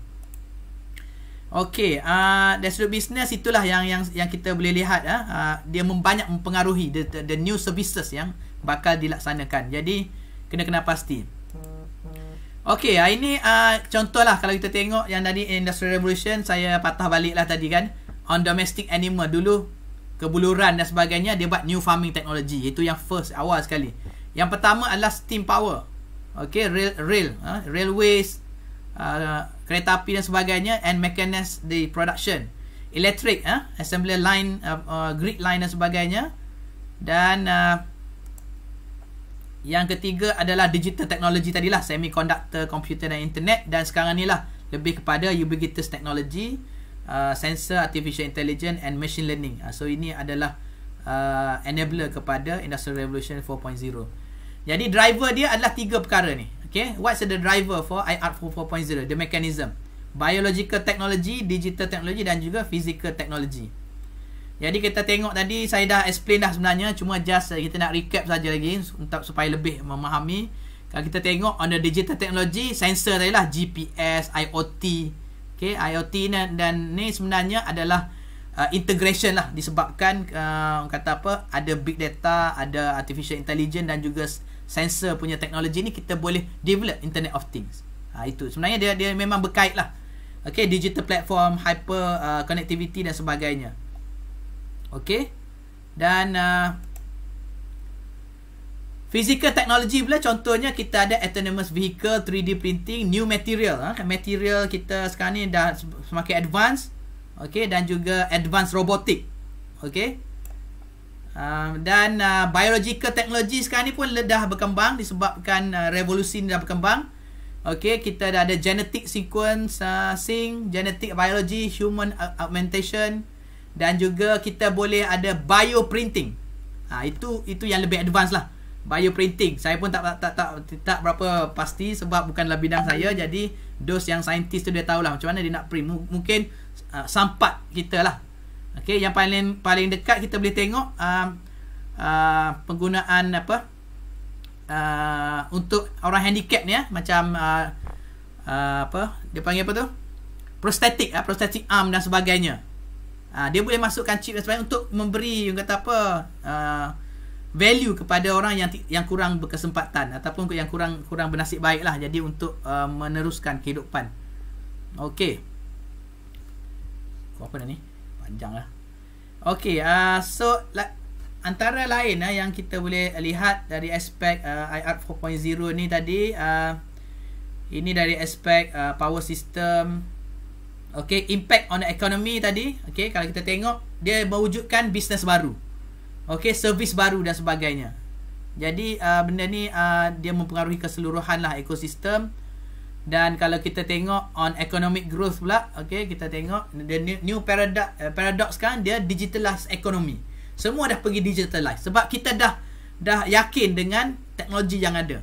Speaker 3: Okey, uh, dari sudut bisnes itulah yang yang yang kita boleh lihat ah uh, uh, dia banyak mempengaruhi the, the, the new services yang bakal dilaksanakan. Jadi kena kena pasti. Hmm, hmm. Okey, hari ah, ni uh, ah, contohlah kalau kita tengok yang tadi industrial revolution saya patah baliklah tadi kan on domestic animal dulu kebuluran dan sebagainya dia buat new farming technology itu yang first awal sekali. Yang pertama adalah steam power. Okey, rail rail, uh, railways uh, kereta api dan sebagainya and mechanized the production. Electric, uh, assembly line, uh, uh, grid line dan sebagainya dan uh, yang ketiga adalah digital technology tadilah Semiconductor, komputer dan internet Dan sekarang ni lah Lebih kepada ubiquitous technology uh, Sensor, artificial intelligence and machine learning uh, So ini adalah uh, enabler kepada industrial revolution 4.0 Jadi driver dia adalah tiga perkara ni Okay, what's the driver for IR 4.0? The mechanism Biological technology, digital technology dan juga physical technology jadi kita tengok tadi saya dah explain dah sebenarnya cuma just eh, kita nak recap saja lagi untuk supaya lebih memahami. Kalau kita tengok on the digital technology sensor tadi lah GPS, IoT. Okey, IoT ni dan ni sebenarnya adalah uh, integration lah disebabkan uh, kata apa ada big data, ada artificial intelligence dan juga sensor punya teknologi ni kita boleh develop internet of things. Ha, itu sebenarnya dia dia memang berkait lah. Okey, digital platform, hyper uh, connectivity dan sebagainya. Okay, Dan uh, physical technology pula contohnya kita ada autonomous vehicle, 3D printing, new material. Uh. Material kita sekarang ni dah semakin advance. okay, dan juga advance robotik, okay, Uh, dan uh, biological technology sekarang ni pun dah berkembang disebabkan uh, revolusi ni dah berkembang. Okey, kita dah ada genetic sequence, uh, sing, genetic biology, human augmentation, dan juga kita boleh ada bio printing. Ha, itu itu yang lebih advance lah. Bio printing. Saya pun tak tak tak tak, tak berapa pasti sebab bukanlah bidang saya. Jadi dos yang saintis tu dia tahulah macam mana dia nak print. mungkin uh, sampat kita lah. Okay, yang paling paling dekat kita boleh tengok um, uh, penggunaan apa uh, untuk orang handicap ni ya macam uh, uh, apa dia panggil apa tu prosthetic uh, prosthetic arm dan sebagainya ha, dia boleh masukkan chip dan sebagainya untuk memberi yang kata apa uh, value kepada orang yang yang kurang berkesempatan ataupun yang kurang kurang bernasib baik lah jadi untuk uh, meneruskan kehidupan Okey. Kau apa ni? Panjang lah. Okey, uh, so la, antara lain uh, yang kita boleh lihat dari aspek uh, IR 4.0 ni tadi uh, ini dari aspek uh, power system okay, impact on the economy tadi, okay, kalau kita tengok, dia mewujudkan bisnes baru. Okay, servis baru dan sebagainya. Jadi, uh, benda ni uh, dia mempengaruhi keseluruhan lah ekosistem. Dan kalau kita tengok on economic growth pula, okay, kita tengok the new, new paradox, uh, paradox kan, dia digitalized economy. Semua dah pergi digitalized sebab kita dah dah yakin dengan teknologi yang ada.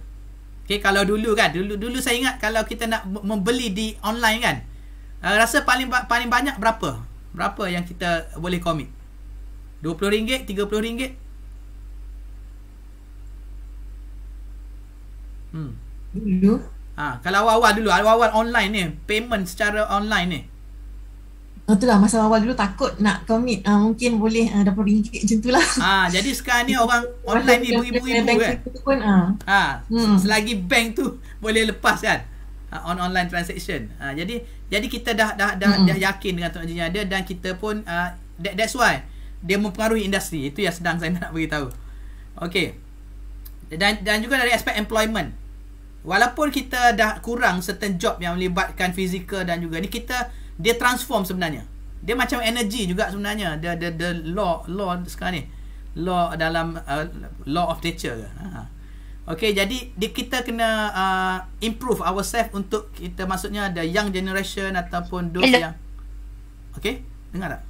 Speaker 3: Okay, kalau dulu kan, dulu dulu saya ingat kalau kita nak membeli di online kan, uh, rasa paling ba- paling banyak berapa? Berapa yang kita boleh komit? RM20, RM30?
Speaker 4: Hmm. Dulu.
Speaker 3: Ha, kalau awal-awal dulu, awal-awal online ni, payment secara online ni.
Speaker 1: Oh, itulah masa awal dulu takut nak commit uh, mungkin boleh ah, uh, dapat ringgit macam itulah. Ha, jadi sekarang ni orang online ni beribu-ribu kan. Bank pun, uh.
Speaker 3: ha. Ha, hmm. selagi bank tu boleh lepas kan uh, on online transaction. Uh, jadi jadi kita dah dah dah, mm-hmm. dah yakin dengan teknologi yang ada dan kita pun uh, that, that's why dia mempengaruhi industri. Itu yang sedang saya nak beritahu. Okay. Dan dan juga dari aspek employment. Walaupun kita dah kurang certain job yang melibatkan fizikal dan juga ni kita dia transform sebenarnya. Dia macam energy juga sebenarnya. The the the law law sekarang ni. Law dalam uh, law of nature ke. Ha. Uh. Okay, jadi kita kena uh, improve ourselves untuk kita maksudnya ada young generation ataupun those Hello. yang Okay, dengar tak?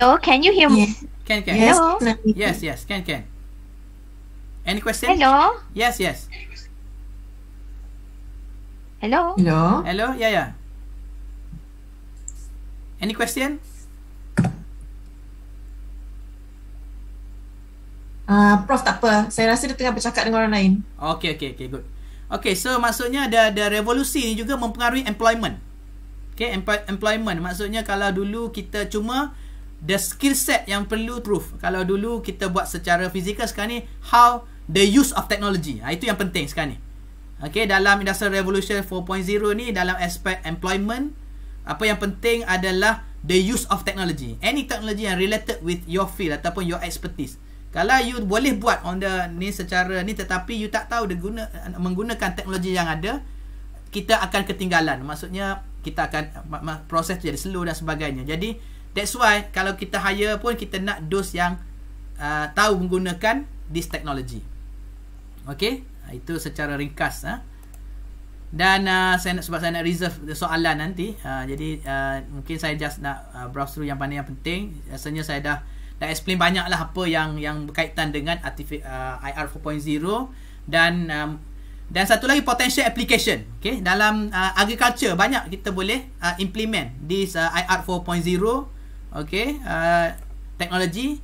Speaker 4: Oh, can you hear me? Yes. Can, can. Yes. Hello? Yes,
Speaker 3: yes, can, can. Any question? Hello? Yes, yes. Hello? Hello? Hello, yeah, yeah. Any question? Uh, Prof tak apa, saya rasa dia tengah bercakap dengan orang lain. Okay, okay, okay, good. Okay, so maksudnya ada ada revolusi ni juga mempengaruhi employment. Okay, empl- employment. Maksudnya kalau dulu kita cuma the skill set yang perlu proof. Kalau dulu kita buat secara fizikal sekarang ni, how the use of technology. Ha, itu yang penting sekarang ni. Okay, dalam Industrial Revolution 4.0 ni, dalam aspek employment, apa yang penting adalah the use of technology. Any technology yang related with your field ataupun your expertise kalau you boleh buat on the ni secara ni tetapi you tak tahu guna, menggunakan teknologi yang ada kita akan ketinggalan maksudnya kita akan proses jadi slow dan sebagainya jadi that's why kalau kita hire pun kita nak dos yang uh, tahu menggunakan this technology Okay ha, itu secara ringkas ha? dan uh, saya nak, sebab saya nak reserve soalan nanti uh, jadi uh, mungkin saya just nak uh, browse through yang mana yang penting rasanya saya dah dah explain banyak lah apa yang yang berkaitan dengan artific- uh, IR 4.0 dan um, dan satu lagi potential application okay? dalam uh, agriculture banyak kita boleh uh, implement this uh, IR 4.0 okay? uh, teknologi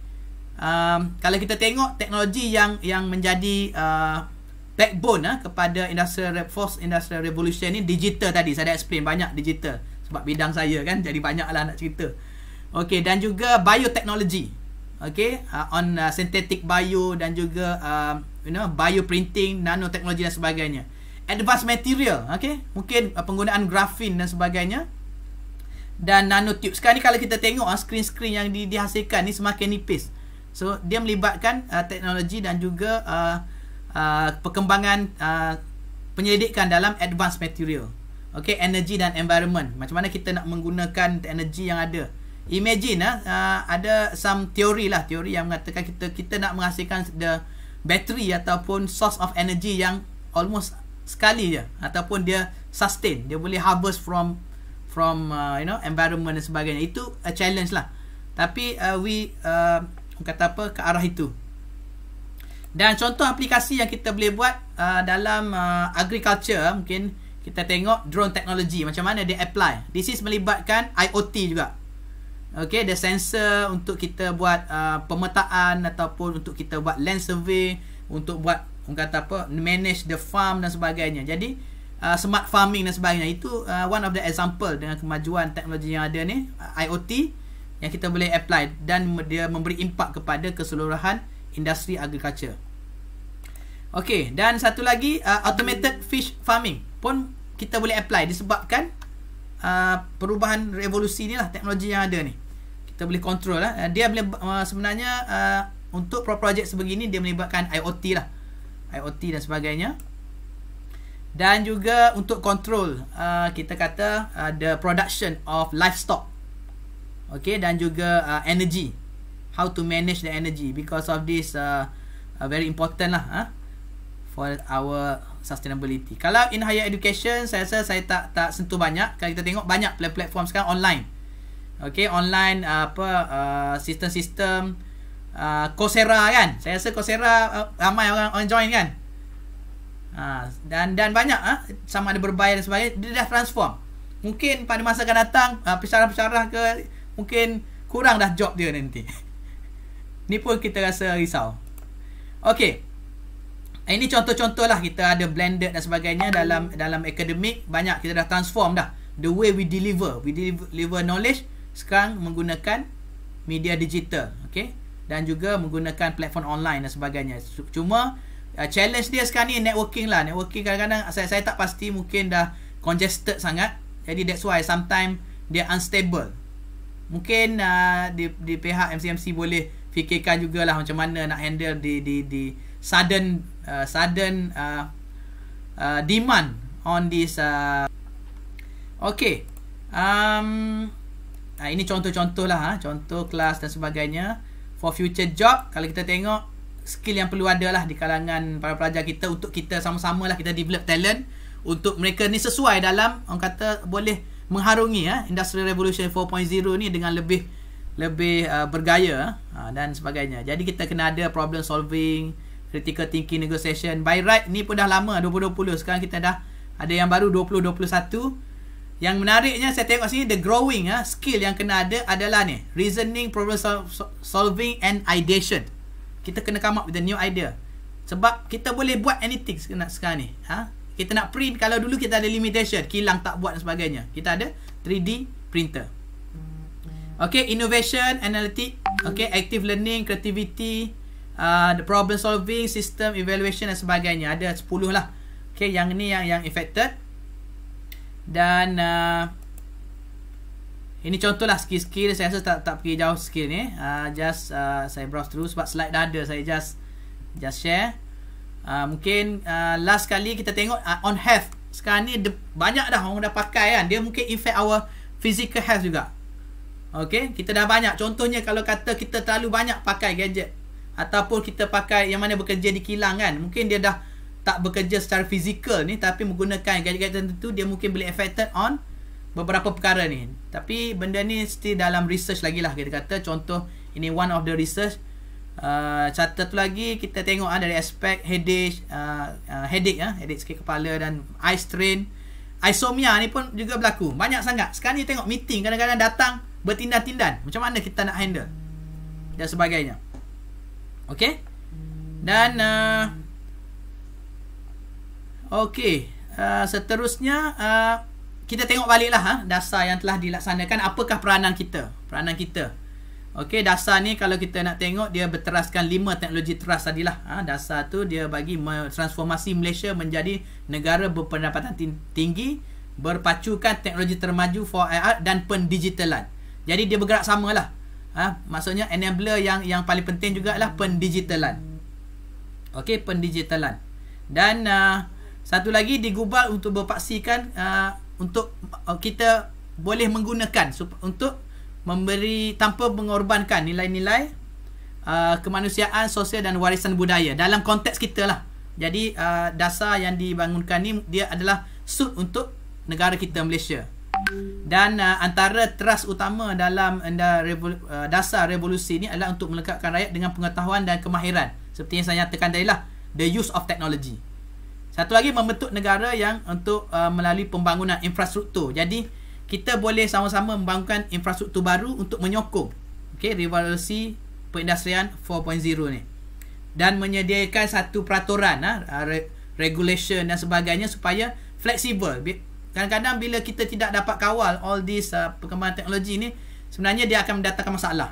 Speaker 3: um, kalau kita tengok teknologi yang yang menjadi uh, backbone uh, kepada industrial force industrial revolution ni digital tadi saya dah explain banyak digital sebab bidang saya kan jadi banyak lah nak cerita Okey dan juga bioteknologi okay uh, on uh, synthetic bio dan juga uh, you know bio printing, nanoteknologi dan sebagainya advanced material okay mungkin uh, penggunaan grafin dan sebagainya dan nanotube sekarang ni kalau kita tengok uh, screen-screen yang di- dihasilkan ni semakin nipis so dia melibatkan uh, teknologi dan juga uh, uh, perkembangan uh, penyelidikan dalam advanced material okay energy dan environment macam mana kita nak menggunakan energy yang ada imagine uh, ada some teori lah teori yang mengatakan kita kita nak menghasilkan the battery ataupun source of energy yang almost sekali je ataupun dia sustain dia boleh harvest from from uh, you know environment dan sebagainya itu a challenge lah tapi uh, we uh, kata apa ke arah itu dan contoh aplikasi yang kita boleh buat uh, dalam uh, agriculture mungkin kita tengok drone technology macam mana dia apply this is melibatkan IOT juga Okay, the sensor untuk kita buat uh, pemetaan ataupun untuk kita buat land survey untuk buat orang kata apa manage the farm dan sebagainya. Jadi uh, smart farming dan sebagainya itu uh, one of the example dengan kemajuan teknologi yang ada ni uh, IoT yang kita boleh apply dan dia memberi impak kepada keseluruhan industri agriculture. Okay, dan satu lagi uh, automated fish farming pun kita boleh apply disebabkan Uh, perubahan revolusi ni lah teknologi yang ada ni kita boleh kontrol lah. Eh, dia boleh eh, sebenarnya eh, untuk projek sebegini dia melibatkan IoT lah. IoT dan sebagainya. Dan juga untuk control kita kata the production of livestock. Okay dan juga energy. How to manage the energy because of this very important lah. For our sustainability. Kalau in higher education, saya rasa saya tak tak sentuh banyak. Kalau kita tengok banyak platform sekarang online. Okay, online uh, apa sistem-sistem uh, Coursera kan? Saya rasa Coursera uh, ramai orang on join kan? Uh, dan dan banyak ah uh, sama ada berbayar dan sebagainya dia dah transform. Mungkin pada masa akan datang uh, pesarah-pesarah ke mungkin kurang dah job dia nanti. Ni pun kita rasa risau. Okay. Eh, ini contoh-contoh lah kita ada blended dan sebagainya dalam dalam akademik banyak kita dah transform dah the way we deliver we deliver knowledge sekarang menggunakan media digital okay? dan juga menggunakan platform online dan sebagainya cuma uh, challenge dia sekarang ni networking lah networking kadang-kadang saya, saya tak pasti mungkin dah congested sangat jadi that's why sometimes dia unstable mungkin uh, di, di pihak MCMC boleh fikirkan jugalah macam mana nak handle di di di sudden uh, sudden uh, uh, demand on this uh. okay um, ha, ini contoh-contoh lah, ha, contoh kelas dan sebagainya for future job. Kalau kita tengok skill yang perlu ada lah di kalangan para pelajar kita untuk kita sama-sama lah kita develop talent untuk mereka ni sesuai dalam orang kata boleh mengharungi ya ha, industrial revolution 4.0 ni dengan lebih lebih uh, bergaya ha, dan sebagainya. Jadi kita kena ada problem solving, critical thinking, negotiation. By right ni pun dah lama 2020. Sekarang kita dah ada yang baru 2021. Yang menariknya saya tengok sini the growing ah skill yang kena ada adalah ni reasoning problem solving and ideation. Kita kena come up with a new idea. Sebab kita boleh buat anything sekarang ni. Ha? Kita nak print kalau dulu kita ada limitation, kilang tak buat dan sebagainya. Kita ada 3D printer. Okay, innovation, analytic, okay, active learning, creativity, uh, the problem solving, system evaluation dan sebagainya. Ada 10 lah. Okay, yang ni yang yang affected. Dan uh, Ini contohlah skill-skill Saya rasa tak, tak pergi jauh skill ni uh, Just uh, saya browse terus Sebab slide dah ada Saya just just share uh, Mungkin uh, last kali kita tengok uh, On health Sekarang ni banyak dah orang dah pakai kan Dia mungkin infect our physical health juga Okay Kita dah banyak Contohnya kalau kata kita terlalu banyak pakai gadget Ataupun kita pakai yang mana bekerja di kilang kan Mungkin dia dah tak bekerja secara fizikal ni tapi menggunakan gadget-gadget tertentu dia mungkin boleh affected on beberapa perkara ni tapi benda ni still dalam research lagi lah kita kata contoh ini one of the research uh, satu tu lagi kita tengok uh, dari aspek headache uh, uh, headache ya uh, headache sakit kepala dan eye strain isomia ni pun juga berlaku banyak sangat sekarang ni tengok meeting kadang-kadang datang bertindan-tindan macam mana kita nak handle dan sebagainya Okay dan uh, Okey, uh, seterusnya uh, kita tengok baliklah uh, dasar yang telah dilaksanakan. Apakah peranan kita? Peranan kita. Okey, dasar ni kalau kita nak tengok dia berteraskan lima teknologi teras tadilah. Uh, dasar tu dia bagi transformasi Malaysia menjadi negara berpendapatan tinggi berpacukan teknologi termaju 4IR dan pendigitalan. Jadi dia bergerak samalah. Ah ha, maksudnya enabler yang yang paling penting jugalah pendigitalan. Okey pendigitalan. Dan uh, satu lagi digubal untuk berpaksikan uh, untuk uh, kita boleh menggunakan untuk memberi tanpa mengorbankan nilai-nilai uh, kemanusiaan, sosial dan warisan budaya dalam konteks kita lah. Jadi uh, dasar yang dibangunkan ni dia adalah sud untuk negara kita Malaysia. Dan uh, antara trust utama dalam anda uh, uh, dasar revolusi ni adalah untuk melekatkan rakyat dengan pengetahuan dan kemahiran. Seperti yang saya nyatakan tadi lah, the use of technology. Satu lagi membentuk negara yang untuk uh, melalui pembangunan infrastruktur. Jadi kita boleh sama-sama membangunkan infrastruktur baru untuk menyokong okay, revolusi perindustrian 4.0 ni. Dan menyediakan satu peraturan, ah, uh, regulation dan sebagainya supaya fleksibel. Kadang-kadang bila kita tidak dapat kawal all this uh, perkembangan teknologi ni, sebenarnya dia akan mendatangkan masalah.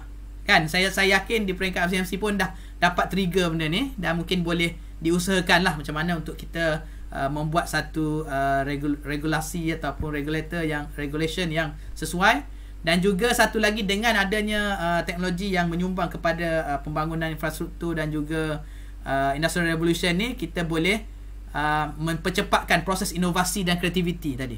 Speaker 3: Kan? Saya saya yakin di peringkat FCMC pun dah dapat trigger benda ni dan mungkin boleh diusahakan lah macam mana untuk kita uh, membuat satu uh, regul- regulasi ataupun regulator yang regulation yang sesuai dan juga satu lagi dengan adanya uh, teknologi yang menyumbang kepada uh, pembangunan infrastruktur dan juga uh, industrial revolution ni kita boleh uh, mempercepatkan proses inovasi dan kreativiti tadi.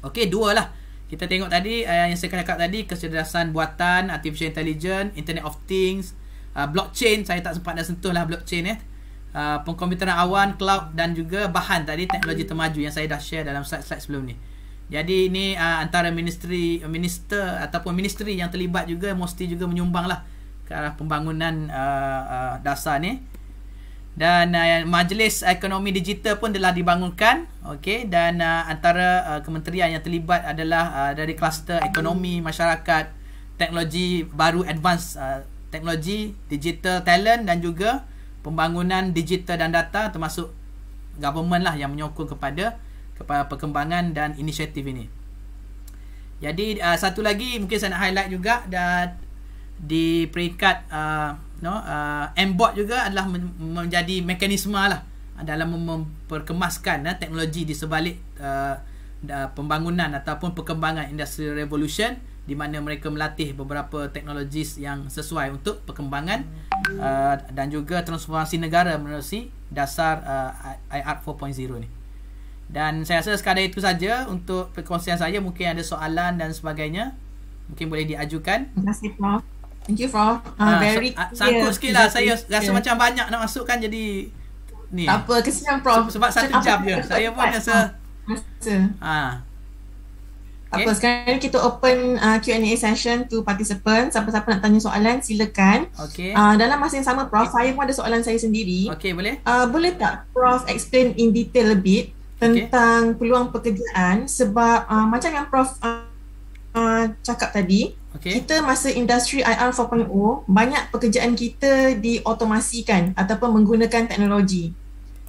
Speaker 3: Okey, dua lah. Kita tengok tadi uh, yang saya cakap tadi kecerdasan buatan, artificial intelligence, internet of things, uh, blockchain saya tak sempat dah sentuh lah blockchain eh. Uh, Uh, pengkomputeran awan, cloud dan juga bahan tadi teknologi termaju yang saya dah share dalam slide-slide sebelum ni. Jadi ini uh, antara ministry minister ataupun ministry yang terlibat juga mesti juga menyumbanglah ke arah pembangunan uh, uh, dasar ni. Dan uh, majlis ekonomi digital pun telah dibangunkan. okay? dan uh, antara uh, kementerian yang terlibat adalah uh, dari kluster ekonomi, masyarakat, teknologi baru advance uh, teknologi, digital talent dan juga pembangunan digital dan data termasuk government lah yang menyokong kepada kepada perkembangan dan inisiatif ini. Jadi uh, satu lagi mungkin saya nak highlight juga dan di peringkat uh, no uh, uh, mbot juga adalah men- menjadi mekanisme lah dalam memperkemaskan uh, teknologi di sebalik uh, pembangunan ataupun perkembangan industrial revolution di mana mereka melatih beberapa teknologi yang sesuai untuk perkembangan uh, dan juga transformasi negara menerusi dasar uh, IR 4.0 ni. Dan saya rasa sekadar itu saja untuk perkongsian saya. Mungkin ada soalan dan sebagainya. Mungkin boleh diajukan. Terima kasih, Prof. Thank you, Prof. Uh, ha, very so, clear. Sangkut sikit lah. Saya clear. rasa macam banyak nak masukkan jadi... Ni. Tak apa, kesian, Prof. Sebab
Speaker 1: satu jam je. Saya pun rasa... Ha. Ha. Okay. Apa sekarang kita open uh, Q&A session to participant. Siapa-siapa nak tanya soalan silakan. Okay. Uh, dalam masa yang sama Prof, saya pun ada soalan saya sendiri. Okay boleh. Uh, boleh tak Prof explain in detail a bit tentang okay. peluang pekerjaan sebab uh, macam yang Prof uh, uh, cakap tadi, okay. kita masa industri IR 4.0 banyak pekerjaan kita diotomasikan ataupun menggunakan teknologi.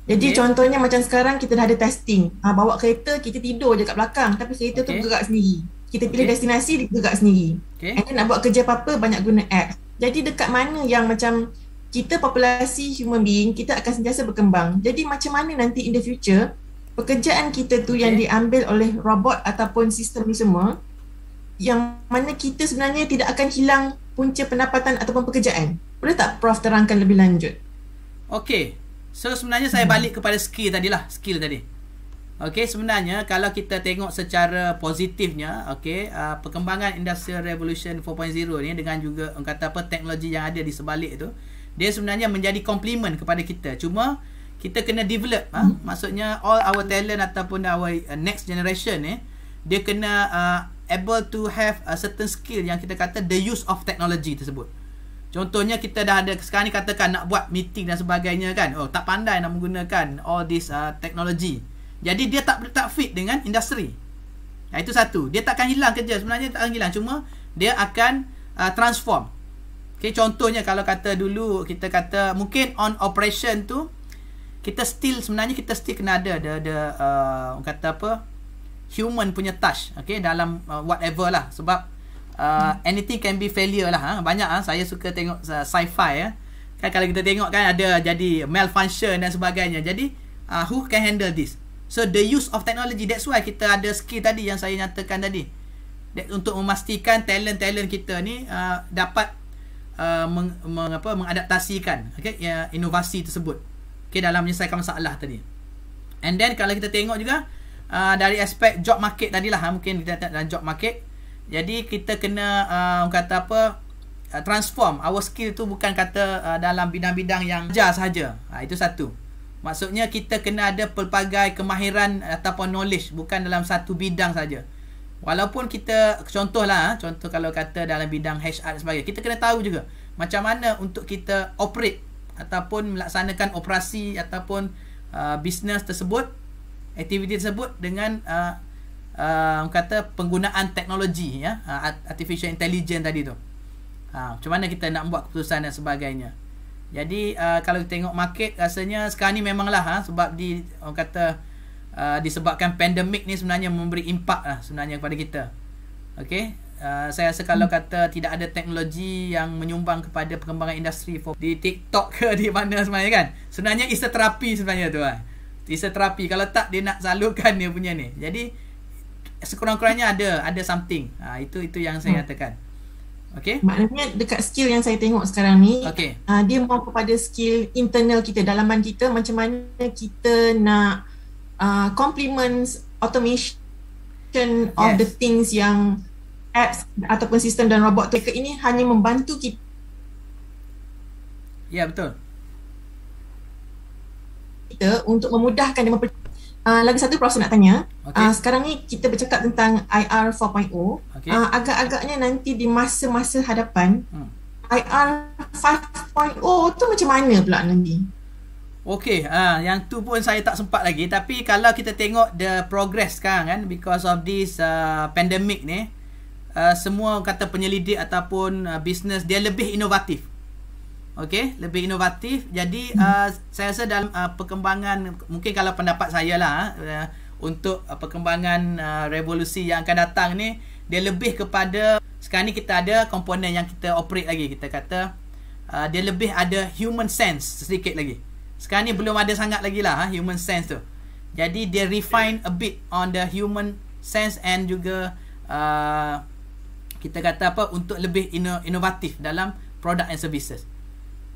Speaker 1: Jadi okay. contohnya macam sekarang kita dah ada testing. Ha, bawa kereta, kita tidur je kat belakang tapi kereta okay. tu bergerak sendiri. Kita pilih okay. destinasi, dia bergerak sendiri. Okay. And then nak buat kerja apa-apa, banyak guna app. Jadi dekat mana yang macam kita populasi human being, kita akan sentiasa berkembang. Jadi macam mana nanti in the future, pekerjaan kita tu okay. yang diambil oleh robot ataupun sistem ni semua, yang mana kita sebenarnya tidak akan hilang punca pendapatan ataupun pekerjaan. Boleh tak Prof terangkan lebih lanjut?
Speaker 3: Okay. So sebenarnya saya hmm. balik kepada skill tadi lah Skill tadi Okay sebenarnya kalau kita tengok secara positifnya Okay uh, perkembangan industrial revolution 4.0 ni Dengan juga kata apa teknologi yang ada di sebalik tu Dia sebenarnya menjadi compliment kepada kita Cuma kita kena develop ha? Hmm. Maksudnya all our talent ataupun our uh, next generation ni Dia kena uh, able to have a certain skill yang kita kata the use of technology tersebut Contohnya kita dah ada sekarang ni katakan nak buat meeting dan sebagainya kan. Oh tak pandai nak menggunakan all this uh, technology. Jadi dia tak tak fit dengan industri. Ya, itu satu. Dia takkan hilang kerja sebenarnya tak akan hilang cuma dia akan uh, transform. Okey contohnya kalau kata dulu kita kata mungkin on operation tu kita still sebenarnya kita still kena ada the the uh, kata apa human punya touch okey dalam uh, whatever lah sebab uh, anything can be failure lah. Ha? Banyak lah. Ha? Saya suka tengok uh, sci-fi. Ya. Kan kalau kita tengok kan ada jadi malfunction dan sebagainya. Jadi, uh, who can handle this? So, the use of technology. That's why kita ada skill tadi yang saya nyatakan tadi. That, untuk memastikan talent-talent kita ni uh, dapat uh, meng, meng, apa, mengadaptasikan okay, uh, inovasi tersebut. Okay, dalam menyelesaikan masalah tadi. And then, kalau kita tengok juga uh, dari aspek job market tadilah. Ha? Mungkin kita tengok dalam job market. Jadi kita kena uh, kata apa uh, transform our skill tu bukan kata uh, dalam bidang-bidang yang ajar saja. Ha, itu satu. Maksudnya kita kena ada pelbagai kemahiran ataupun knowledge bukan dalam satu bidang saja. Walaupun kita contohlah contoh kalau kata dalam bidang HR dan sebagainya kita kena tahu juga macam mana untuk kita operate ataupun melaksanakan operasi ataupun uh, bisnes tersebut aktiviti tersebut dengan uh, uh, kata penggunaan teknologi ya ah, artificial intelligence tadi tu. Ha, macam mana kita nak buat keputusan dan sebagainya. Jadi uh, kalau tengok market rasanya sekarang ni memanglah ha, sebab di orang kata uh, disebabkan pandemik ni sebenarnya memberi impak lah sebenarnya kepada kita. Okey. Uh, saya rasa kalau kata tidak ada teknologi yang menyumbang kepada perkembangan industri for, di TikTok ke di mana sebenarnya kan. Sebenarnya is sebenarnya tu. Ha. Is Kalau tak dia nak salurkan dia punya ni. Jadi sekurang-kurangnya ada ada something. Ha, itu itu yang saya hmm. katakan. Okay. Maknanya
Speaker 1: dekat skill yang saya tengok sekarang ni, okay. uh, ah, dia mahu kepada skill internal kita, dalaman kita macam mana kita nak uh, ah, compliments automation yes. of the things yang apps ataupun sistem dan robot tu ini hanya membantu kita. Ya yeah, betul. Kita untuk memudahkan dan memper- Uh, lagi satu Prof nak tanya. Okay. Uh, ah, sekarang ni kita bercakap tentang IR 4.0. Okay. Uh, agak-agaknya nanti di masa-masa hadapan, hmm. IR 5.0 tu macam mana pula nanti?
Speaker 3: Okey, uh, yang tu pun saya tak sempat lagi tapi kalau kita tengok the progress sekarang kan because of this uh, pandemic ni, uh, semua kata penyelidik ataupun uh, business dia lebih inovatif. Okey, lebih inovatif. Jadi uh, saya rasa dalam uh, perkembangan mungkin kalau pendapat saya lah uh, untuk uh, perkembangan uh, revolusi yang akan datang ni dia lebih kepada sekarang ni kita ada komponen yang kita operate lagi. Kita kata uh, dia lebih ada human sense sedikit lagi. Sekarang ni belum ada sangat lagi lah uh, human sense tu. Jadi dia refine a bit on the human sense and juga uh, kita kata apa untuk lebih ino- inovatif dalam product and services.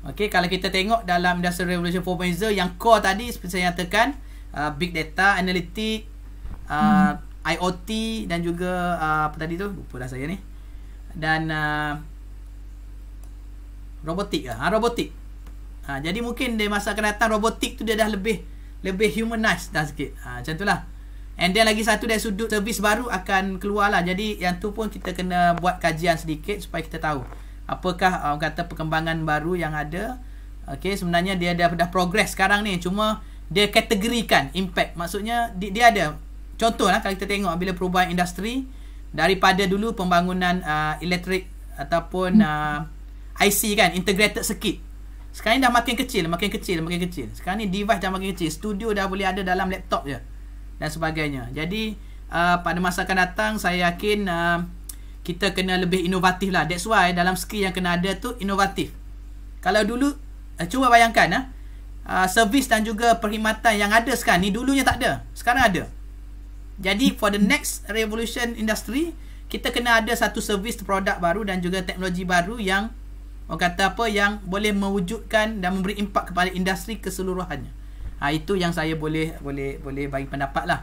Speaker 3: Okey, kalau kita tengok dalam Industrial Revolution 4.0 yang core tadi seperti saya nyatakan uh, big data, analitik, uh, hmm. IoT dan juga uh, apa tadi tu? Lupa dah saya ni. Dan uh, robotik Ah Ha, robotik. Ha, jadi mungkin di masa akan datang robotik tu dia dah lebih lebih humanized dah sikit. Ha, macam tu lah. And then lagi satu dari sudut servis baru akan keluarlah. Jadi yang tu pun kita kena buat kajian sedikit supaya kita tahu apakah uh, kata perkembangan baru yang ada okey sebenarnya dia dah dah progress sekarang ni cuma dia kategorikan impact maksudnya dia, dia ada contohlah kalau kita tengok bila perubahan industri daripada dulu pembangunan uh, elektrik ataupun uh, IC kan integrated circuit sekarang ni dah makin kecil makin kecil makin kecil sekarang ni device dah makin kecil studio dah boleh ada dalam laptop je dan sebagainya jadi uh, pada masa akan datang saya yakin uh, kita kena lebih inovatif lah. That's why dalam skill yang kena ada tu inovatif. Kalau dulu, uh, cuba bayangkan. Uh, ah, uh, ah, servis dan juga perkhidmatan yang ada sekarang ni dulunya tak ada. Sekarang ada. Jadi for the next revolution industry, kita kena ada satu servis produk baru dan juga teknologi baru yang orang kata apa yang boleh mewujudkan dan memberi impak kepada industri keseluruhannya. Ha, itu yang saya boleh boleh boleh bagi pendapat lah.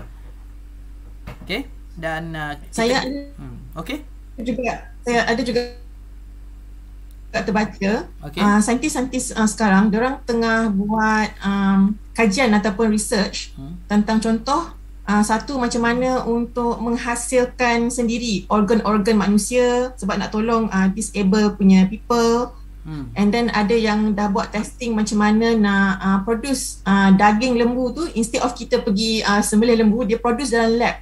Speaker 3: Okay. Dan uh, saya hmm, okay
Speaker 4: ada juga
Speaker 1: eh, terbaca okay. uh, ah, saintis-saintis uh, sekarang orang tengah buat um, kajian ataupun research hmm. tentang contoh uh, satu macam mana untuk menghasilkan sendiri organ-organ manusia sebab nak tolong uh, disabled punya people hmm. and then ada yang dah buat testing macam mana nak uh, produce uh, daging lembu tu instead of kita pergi uh, sembelih lembu dia produce dalam lab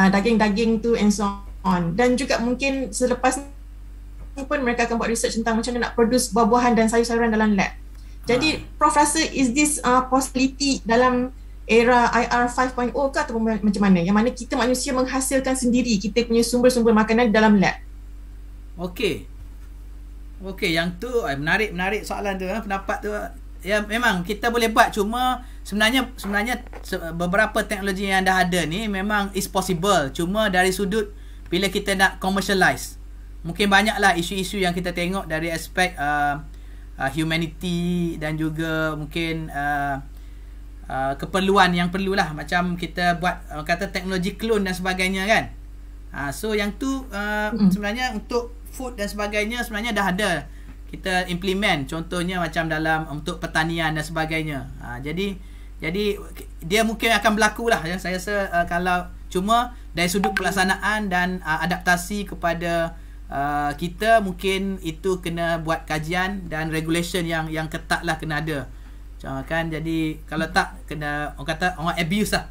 Speaker 1: uh, daging-daging tu and so on on dan juga mungkin selepas itu pun mereka akan buat research tentang macam mana nak produce buah-buahan dan sayur-sayuran dalam lab. Jadi ha. Prof rasa is this uh, possibility dalam era IR 5.0 ke ataupun macam mana? Yang mana kita manusia menghasilkan sendiri kita punya sumber-sumber makanan dalam lab.
Speaker 3: Okay, okay yang tu menarik-menarik eh, soalan tu, eh? pendapat tu. Ya memang kita boleh buat cuma sebenarnya sebenarnya beberapa teknologi yang dah ada ni memang is possible cuma dari sudut bila kita nak commercialize mungkin banyaklah isu-isu yang kita tengok dari aspek uh, uh, humanity dan juga mungkin uh, uh, keperluan yang perlulah macam kita buat uh, kata teknologi clone dan sebagainya kan uh, so yang tu uh, mm. sebenarnya untuk food dan sebagainya sebenarnya dah ada kita implement contohnya macam dalam untuk pertanian dan sebagainya uh, jadi jadi dia mungkin akan berlaku lah ya. saya rasa uh, kalau cuma dari sudut pelaksanaan dan uh, adaptasi kepada uh, kita mungkin itu kena buat kajian dan regulation yang yang lah kena ada. Macam kan jadi kalau tak kena orang kata orang abuse lah.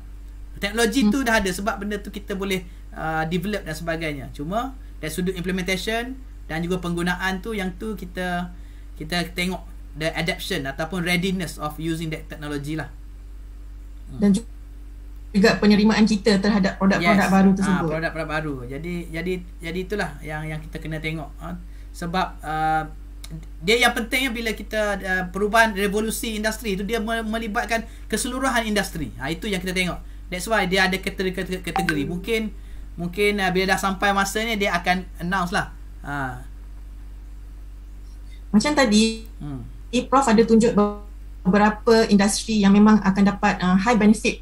Speaker 3: Teknologi hmm. tu dah ada sebab benda tu kita boleh uh, develop dan sebagainya. Cuma dari sudut implementation dan juga penggunaan tu yang tu kita kita tengok the adaption ataupun readiness of using that technology lah. Dan hmm.
Speaker 1: juga juga penerimaan kita terhadap produk-produk yes. baru ah, tersebut. Ha,
Speaker 3: produk-produk baru. Jadi jadi jadi itulah yang yang kita kena tengok. Ha? Sebab uh, dia yang pentingnya bila kita uh, perubahan revolusi industri itu dia melibatkan keseluruhan industri. Ha, itu yang kita tengok. That's why dia ada kategori-kategori. Mungkin mungkin uh, bila dah sampai masanya dia akan announce lah. Ha.
Speaker 1: Macam tadi,
Speaker 3: hmm. Eh, Prof ada tunjuk
Speaker 1: beberapa industri yang memang akan dapat uh, high benefit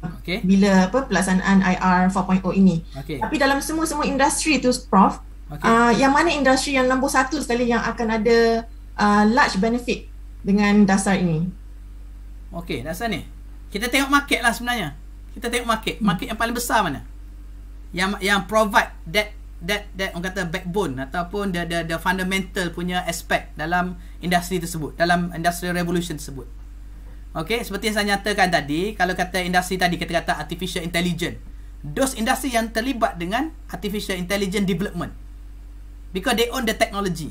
Speaker 1: okay. bila apa pelaksanaan IR 4.0 ini. Okay. Tapi dalam semua-semua industri tu prof, okay. uh, ah, yang mana industri yang nombor satu sekali yang akan ada uh, large benefit dengan
Speaker 3: dasar ini? Okey, dasar ni. Kita tengok market lah sebenarnya. Kita tengok market, hmm. market yang paling besar mana? Yang yang provide that that that orang kata backbone ataupun the the the fundamental punya aspect dalam industri tersebut, dalam industrial revolution tersebut. Okey, seperti yang saya nyatakan tadi, kalau kata industri tadi kita kata artificial intelligence. Those industri yang terlibat dengan artificial intelligence development. Because they own the technology.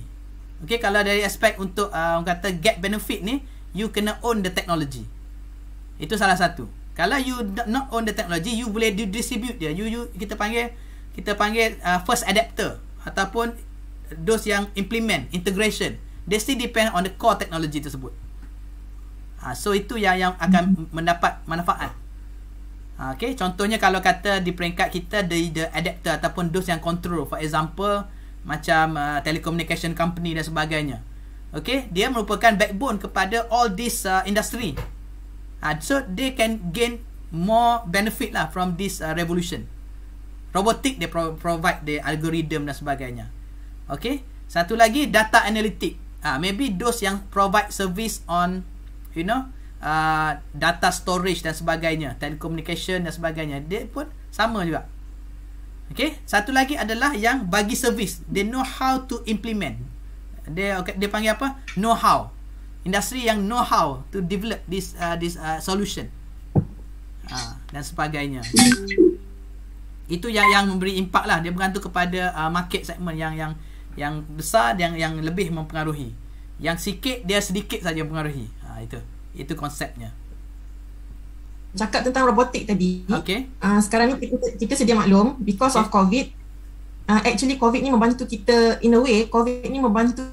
Speaker 3: Okey, kalau dari aspek untuk uh, kata get benefit ni, you kena own the technology. Itu salah satu. Kalau you not own the technology, you boleh distribute dia. You, you kita panggil kita panggil uh, first adapter ataupun those yang implement integration. They still depend on the core technology tersebut. Ha, so itu yang yang akan mm-hmm. mendapat manfaat. Ha, okay, contohnya kalau kata di peringkat kita the, the adapter ataupun dos yang control, for example macam uh, telecommunication company dan sebagainya. Okay, dia merupakan backbone kepada all this uh, industry. Ha, so they can gain more benefit lah from this uh, revolution. Robotik dia pro- provide the algorithm dan sebagainya. Okay, satu lagi data analytic. Ha, maybe those yang provide service on you know uh, data storage dan sebagainya telekomunikasi dan sebagainya dia pun sama juga Okay, satu lagi adalah yang bagi servis they know how to implement dia okay, dia panggil apa know how industri yang know how to develop this uh, this uh, solution uh, dan sebagainya itu yang yang memberi impak lah dia bergantung kepada uh, market segment yang yang yang besar yang yang lebih mempengaruhi yang sikit dia sedikit saja mempengaruhi Ah, itu itu konsepnya cakap tentang robotik tadi okay.
Speaker 1: uh, ah, sekarang ni kita, kita sedia maklum because okay. of covid uh, actually covid ni membantu kita in a way covid ni membantu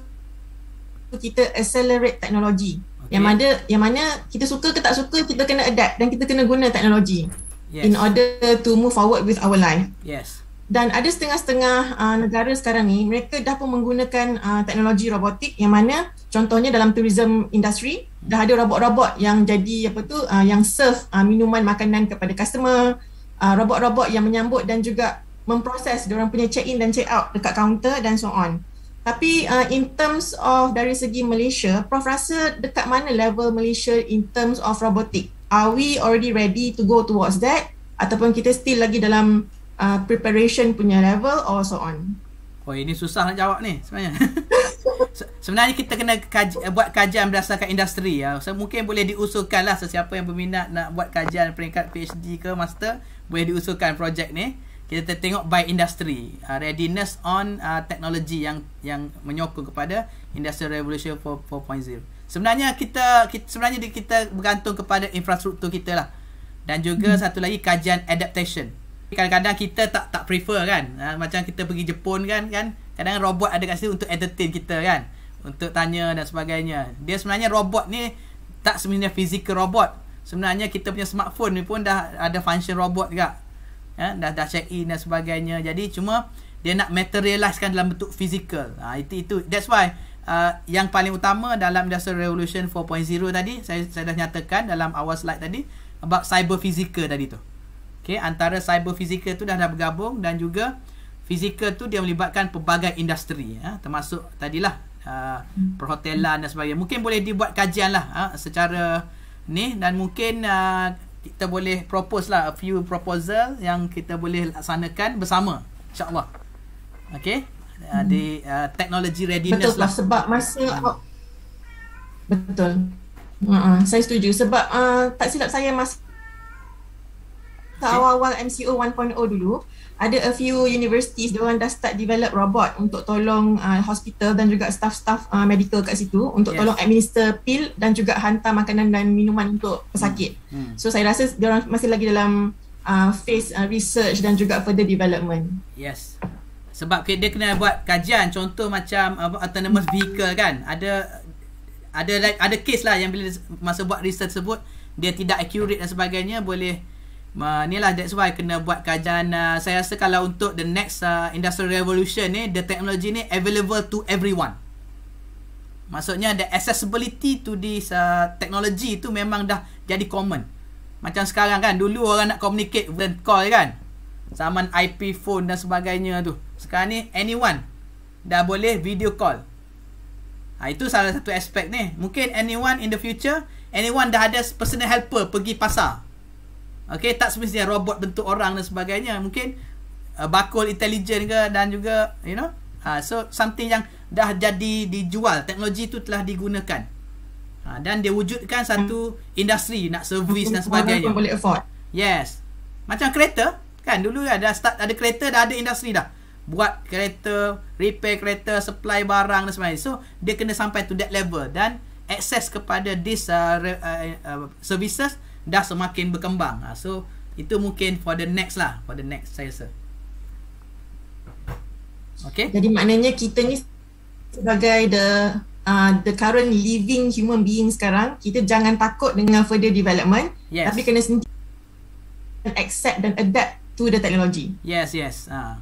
Speaker 1: kita accelerate teknologi okay. yang mana yang mana kita suka ke tak suka kita kena adapt dan kita kena guna teknologi yes. in order to move forward with our life yes dan ada setengah-setengah uh, negara sekarang ni mereka dah pun menggunakan uh, teknologi robotik yang mana contohnya dalam tourism industry dah ada robot-robot yang jadi apa tu uh, yang serve uh, minuman makanan kepada customer uh, robot-robot yang menyambut dan juga memproses orang punya check in dan check out dekat counter dan so on tapi uh, in terms of dari segi Malaysia prof rasa dekat mana level Malaysia in terms of robotik? are we already ready to go towards that ataupun kita still lagi dalam uh, preparation punya level or so on
Speaker 3: Oh ini susah nak jawab ni sebenarnya. sebenarnya kita kena kaji, buat kajian berdasarkan industri ya. So, mungkin boleh diusulkan lah sesiapa yang berminat nak buat kajian peringkat PhD ke master boleh diusulkan projek ni. Kita tengok by industry uh, readiness on uh, technology yang yang menyokong kepada industrial revolution 4.0. Sebenarnya kita, kita sebenarnya kita bergantung kepada infrastruktur kita lah dan juga hmm. satu lagi kajian adaptation kadang-kadang kita tak tak prefer kan ha, macam kita pergi Jepun kan kan kadang kadang robot ada kat situ untuk entertain kita kan untuk tanya dan sebagainya dia sebenarnya robot ni tak sebenarnya physical robot sebenarnya kita punya smartphone ni pun dah ada function robot juga ya dah dah check in dan sebagainya jadi cuma dia nak materialiskan dalam bentuk physical ha, itu itu that's why uh, yang paling utama dalam dasar revolution 4.0 tadi saya saya dah nyatakan dalam awal slide tadi about cyber physical tadi tu Okey antara cyber fizikal tu dah dah bergabung dan juga fizikal tu dia melibatkan pelbagai industri ya, termasuk tadilah uh, hmm. perhotelan dan sebagainya. Mungkin boleh dibuat kajian lah uh, secara ni dan mungkin uh, kita boleh propose lah a few proposal yang kita boleh laksanakan bersama. InsyaAllah. Okay. Uh, hmm. di uh, teknologi readiness betul lah. sebab masa uh.
Speaker 1: betul uh-uh, saya setuju sebab uh, tak silap saya masa tak awal-awal MCO 1.0 dulu ada a few universities dia orang dah start develop robot untuk tolong uh, hospital dan juga staff-staff uh, medical kat situ untuk yes. tolong administer pil dan juga hantar makanan dan minuman untuk pesakit. Hmm. Hmm. So saya rasa dia orang masih lagi dalam uh, phase uh, research dan juga further development.
Speaker 3: Yes. Sebab dia kena buat kajian contoh macam uh, autonomous vehicle kan. Ada ada ada case lah yang bila masa buat research sebut dia tidak accurate dan sebagainya boleh Uh, ni lah that's why kena buat kajian uh, saya rasa kalau untuk the next uh, industrial revolution ni the technology ni available to everyone maksudnya the accessibility to this uh, technology tu memang dah jadi common macam sekarang kan dulu orang nak communicate via call kan zaman IP phone dan sebagainya tu sekarang ni anyone dah boleh video call ha, itu salah satu aspek ni mungkin anyone in the future anyone dah ada personal helper pergi pasar Okay, tak semestinya robot bentuk orang dan sebagainya. Mungkin uh, bakul intelligent ke dan juga, you know. Uh, so, something yang dah jadi dijual. Teknologi tu telah digunakan. Uh, dan dia wujudkan satu hmm. industri nak servis dan sebagainya. Boleh afford. Yes. Macam kereta, kan? Dulu ya, dah start ada kereta, dah ada industri dah. Buat kereta, repair kereta, supply barang dan sebagainya. So, dia kena sampai to that level. Dan, access kepada this uh, uh, uh, services dah semakin berkembang. Ha, so itu mungkin for the next lah, for the next saya rasa. Okay. Jadi
Speaker 1: maknanya kita ni sebagai the uh, the current living human being sekarang, kita jangan takut dengan further development yes. tapi kena sentiasa accept dan adapt to the technology.
Speaker 3: Yes, yes. Ha.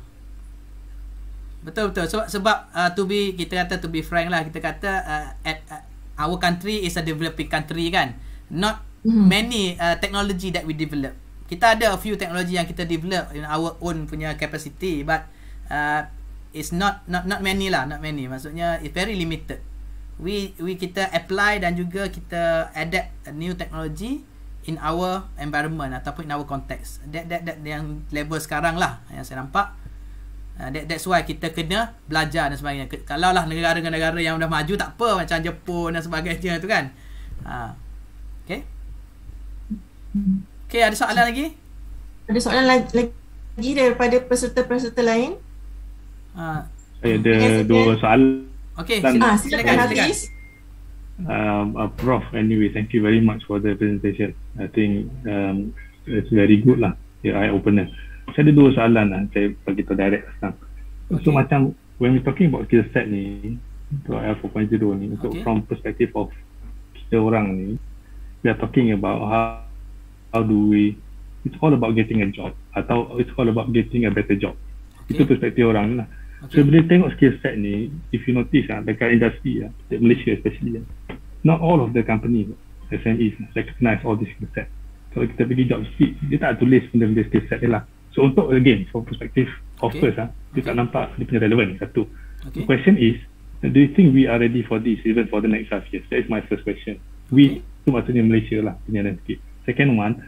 Speaker 3: Betul betul. Sebab sebab uh, to be kita kata to be frank lah kita kata uh, at, uh, our country is a developing country kan. Not mm. many uh, technology that we develop. Kita ada a few technology yang kita develop in our own punya capacity but uh, it's not not not many lah, not many. Maksudnya it's very limited. We we kita apply dan juga kita adapt a new technology in our environment ataupun in our context. That that that yang level sekarang lah yang saya nampak. Uh, that, that's why kita kena belajar dan sebagainya. Kalau lah negara-negara yang dah maju tak apa macam Jepun dan sebagainya tu kan. Uh, okay. Okay, ada soalan lagi?
Speaker 1: Ada soalan lagi daripada peserta-peserta lain? Ha.
Speaker 5: Saya ada dua soalan. Okay, ah, silakan, ha, silakan, silakan. Um, uh, Prof, anyway, thank you very much for the presentation. I think um, it's very good lah, the eye-opener. Saya ada dua soalan lah, saya bagi tahu direct lah sekarang. Okay. So macam, when we talking about skill set ni, untuk L4.0 ni, untuk okay. from perspective of kita orang ni, we are talking about how how do we it's all about getting a job atau it's all about getting a better job okay. itu perspektif orang lah okay. so bila tengok skill set ni if you notice ah dekat industri ah dekat Malaysia especially ah not all of the company SMEs e, recognize all this skill set kalau kita pergi job seek dia tak tulis benda-benda skill set dia lah so untuk again from perspective of okay. first ah dia okay. tak nampak dia punya relevan satu okay. the question is do you think we are ready for this even for the next half years that is my first question we okay. tu maksudnya Malaysia lah punya landscape second one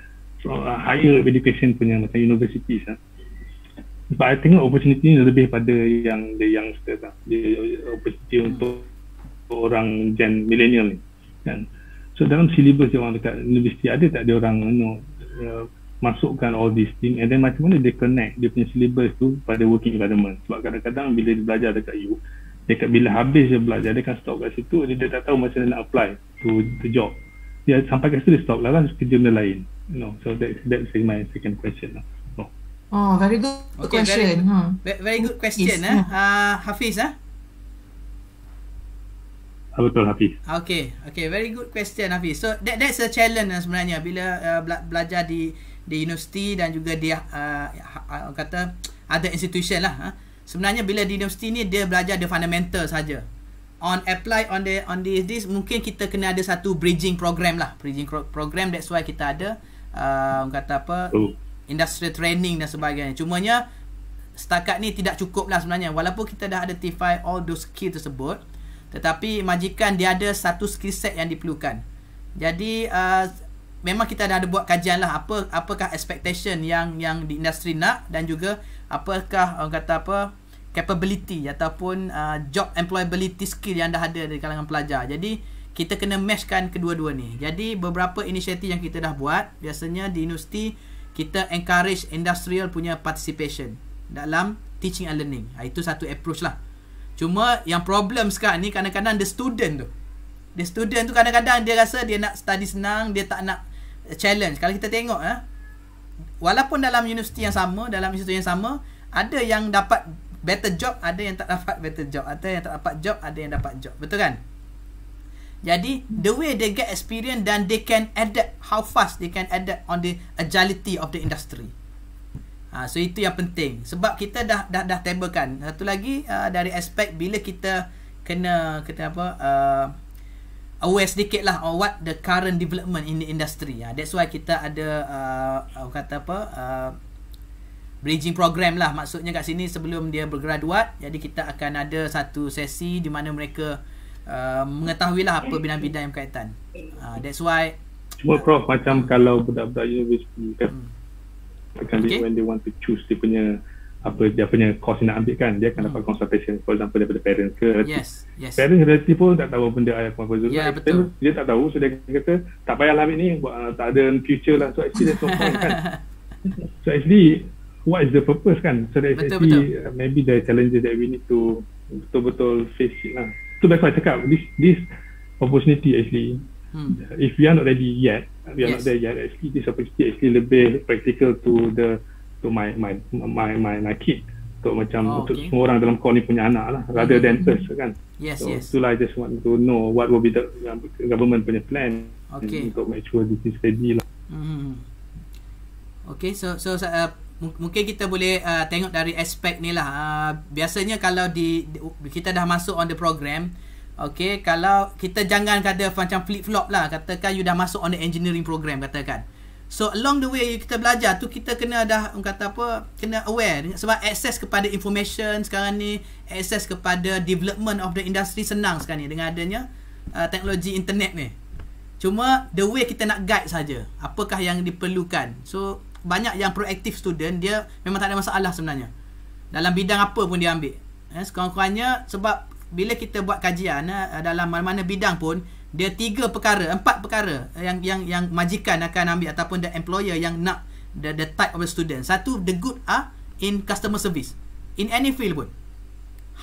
Speaker 5: so uh, higher education punya macam university ya. Ah. sebab I tengok opportunity ni lebih pada yang the youngster lah the uh, opportunity hmm. untuk orang gen millennial ni kan so dalam syllabus dia orang dekat universiti ada tak dia orang you know, uh, masukkan all these thing and then macam mana dia connect dia punya syllabus tu pada working environment sebab kadang-kadang bila dia belajar dekat you dekat bila habis dia belajar dia akan stop kat situ dia, dia tak tahu macam mana nak apply to the job Ya sampai kat situ dia stop lah kan lah, kerja benda lain you know so that that is my second question lah
Speaker 3: Oh, very good okay, question. Very, very good question, yes. eh? uh, Hafiz, eh? ah.
Speaker 5: Eh? Betul, Hafiz.
Speaker 3: Okay, okay, very good question, Hafiz. So that that's a challenge eh, sebenarnya bila uh, belajar di di universiti dan juga di uh, ha, ha, kata ada institution lah. Huh? Eh. Sebenarnya bila di universiti ni dia belajar the fundamental saja on apply on the on this this mungkin kita kena ada satu bridging program lah bridging program that's why kita ada uh, kata apa oh. industrial training dan sebagainya cuma nya setakat ni tidak cukup lah sebenarnya walaupun kita dah ada identify all those skill tersebut tetapi majikan dia ada satu skill set yang diperlukan jadi uh, memang kita dah ada buat kajian lah apa apakah expectation yang yang di industri nak dan juga apakah orang kata apa capability ataupun uh, job employability skill yang dah ada di kalangan pelajar. Jadi kita kena meshkan kedua-dua ni. Jadi beberapa inisiatif yang kita dah buat, biasanya di universiti kita encourage industrial punya participation dalam teaching and learning. Ha, itu satu approach lah. Cuma yang problem sekarang ni kadang-kadang the student tu. The student tu kadang-kadang dia rasa dia nak study senang, dia tak nak challenge. Kalau kita tengok ha, walaupun dalam universiti yang sama, dalam institusi yang sama, ada yang dapat better job ada yang tak dapat better job atau yang tak dapat job ada yang dapat job betul kan jadi the way they get experience dan they can adapt how fast they can adapt on the agility of the industry ha, so itu yang penting sebab kita dah dah dah tablekan satu lagi uh, dari aspek bila kita kena kita apa uh, aware sedikit lah on what the current development in the industry ha, that's why kita ada uh, kata apa uh, bridging program lah maksudnya kat sini sebelum dia bergraduat jadi kita akan ada satu sesi di mana mereka uh, mengetahui lah apa bidang-bidang yang berkaitan uh, that's why
Speaker 5: cuma uh, prof macam kalau budak-budak universiti kan akan hmm. okay. when they want to choose dia punya apa dia punya course yang nak ambil kan dia akan hmm. dapat consultation for example daripada parents ke yes, yes. parents relative pun tak tahu benda ayah pun apa yeah, betul. dia tak tahu so dia kata tak payahlah ambil ni tak ada future lah so actually that's no point kan so actually what is the purpose kan so that's betul, actually betul. Uh, maybe the challenges that we need to betul-betul face it lah so that's why I cakap this, this opportunity actually hmm. if we are not ready yet we are yes. not there yet actually this opportunity actually lebih practical to the to my my my my, my kid so macam oh, untuk okay. semua orang dalam kau ni punya anak lah hmm, rather mm-hmm. than hmm, hmm. us kan yes, so yes. itulah I just want to know what will be the um, government punya plan okay. untuk make sure this is ready lah mm-hmm. Okay, so so
Speaker 3: uh, mungkin kita boleh uh, tengok dari aspek ni lah. Uh, biasanya kalau di, di kita dah masuk on the program, okay, kalau kita jangan kata macam flip flop lah. Katakan you dah masuk on the engineering program katakan. So along the way kita belajar tu kita kena dah kata apa kena aware sebab access kepada information sekarang ni access kepada development of the industry senang sekarang ni dengan adanya uh, teknologi internet ni. Cuma the way kita nak guide saja apakah yang diperlukan. So banyak yang proaktif student dia memang tak ada masalah sebenarnya dalam bidang apa pun dia ambil ya, sekurang-kurangnya sebab bila kita buat kajian ya, dalam mana-mana bidang pun dia tiga perkara empat perkara yang yang yang majikan akan ambil ataupun the employer yang nak the, the type of the student satu the good ah in customer service in any field pun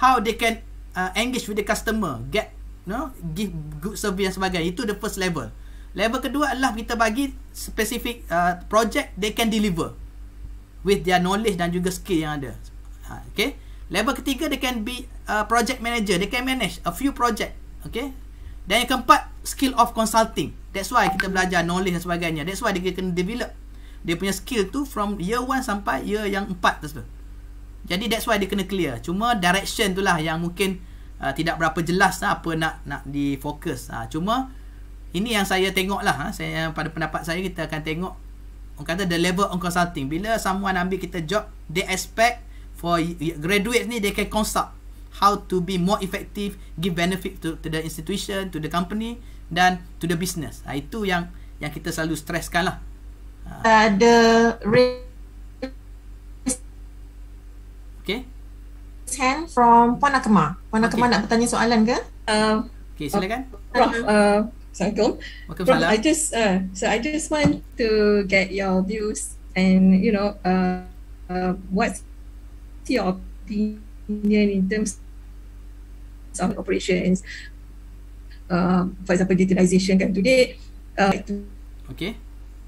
Speaker 3: how they can uh, engage with the customer get you know give good service dan sebagainya itu the first level Level kedua adalah kita bagi specific uh, project they can deliver with their knowledge dan juga skill yang ada. Uh, okay. Level ketiga they can be a project manager. They can manage a few project. Okay. Dan yang keempat skill of consulting. That's why kita belajar knowledge dan sebagainya. That's why dia kena develop dia punya skill tu from year one sampai year yang empat tu. Jadi that's why dia kena clear. Cuma direction tu lah yang mungkin uh, tidak berapa jelas lah apa nak nak difokus. Uh, ha, cuma ini yang saya tengok lah ha. saya, Pada pendapat saya kita akan tengok Orang kata the level on consulting Bila someone ambil kita job They expect for graduates ni They can consult How to be more effective Give benefit to, to the institution To the company Dan to the business ha, Itu yang yang kita selalu stresskan lah ha. uh, The Okay Hand from Puan
Speaker 4: Akemar Puan Akemar okay. nak bertanya soalan ke? Uh, okay silakan uh, Prof uh, Assalamualaikum. Waalaikumsalam. I just uh, so I just want to get your views and you know uh, uh what's your opinion in terms of operations uh, for example digitalisation. kan today uh, to okay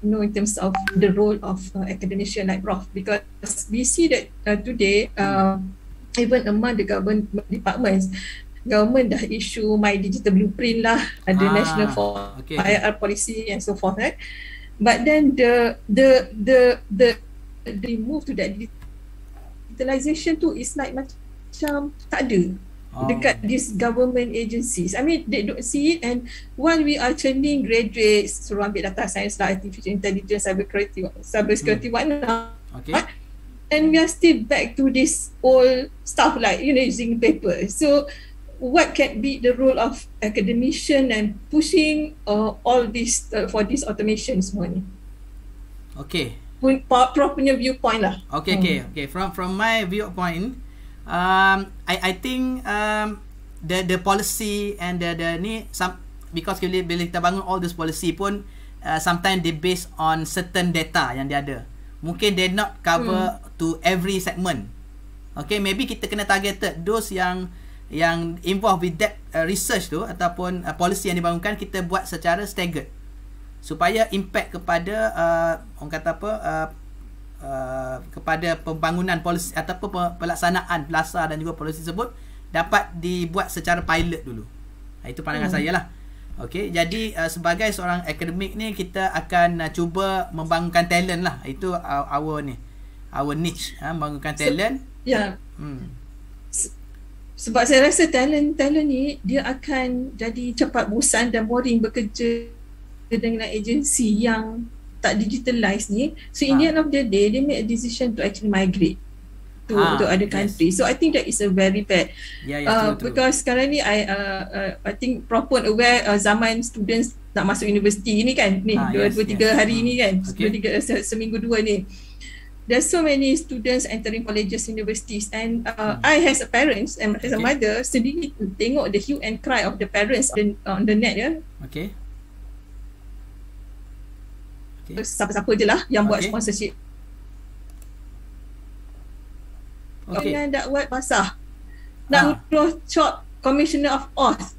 Speaker 4: you know in terms of the role of uh, academician like prof because we see that uh, today uh, even among the government departments government dah issue my digital blueprint lah ada ah, national for okay. IR policy and so forth right but then the the the the the move to that digitalization tu is like macam tak ada ah. dekat these government agencies. I mean, they don't see it and when we are training graduates suruh ambil data science lah, artificial intelligence, cyber security, cyber security hmm. whatnot. Okay. And we are still back to this old stuff like, you know, using paper. So, what can be the role of academician and pushing uh, all this uh, for this automation semua ni okay pun pro punya viewpoint lah
Speaker 3: okay okay hmm. okay from from my viewpoint um i i think um the the policy and the the ni some because kita bila kita bangun all this policy pun uh, sometimes they based on certain data yang dia ada mungkin they not cover hmm. to every segment okay maybe kita kena targeted those yang yang involved with that uh, research tu ataupun uh, policy yang dibangunkan kita buat secara staggered supaya impact kepada uh, orang kata apa uh, uh, kepada pembangunan polisi ataupun pelaksanaan plasa dan juga polisi tersebut dapat dibuat secara pilot dulu. Nah, ha, itu pandangan hmm. saya lah. Okay, jadi uh, sebagai seorang akademik ni kita akan uh, cuba membangunkan talent lah. Itu uh, our ni, our niche, ha, membangunkan talent. So, ya. Yeah. Hmm sebab saya rasa
Speaker 4: talent talent ni dia akan jadi cepat bosan dan boring bekerja dengan agensi yang tak digitalize ni so in the ha. end of the day they make a decision to actually migrate to ha. to other country yes. so i think that is a very bad yeah, yeah, uh, true, because sekarang ni i uh, uh, i think proper aware uh, zaman students nak masuk universiti ni kan ni ha, dua ha, 3 yes, yes. hari hmm. ni kan 2 okay. 3 se- seminggu dua ni there's so many students entering colleges universities and uh, hmm. I as a parents and as okay. a mother sendiri tengok the hue and cry of the parents on the, on the net ya. Okay. okay. Siapa-siapa je lah yang buat okay. sponsorship. Okay. Dengan dakwat basah. Nak ha. huruf chop commissioner of oz.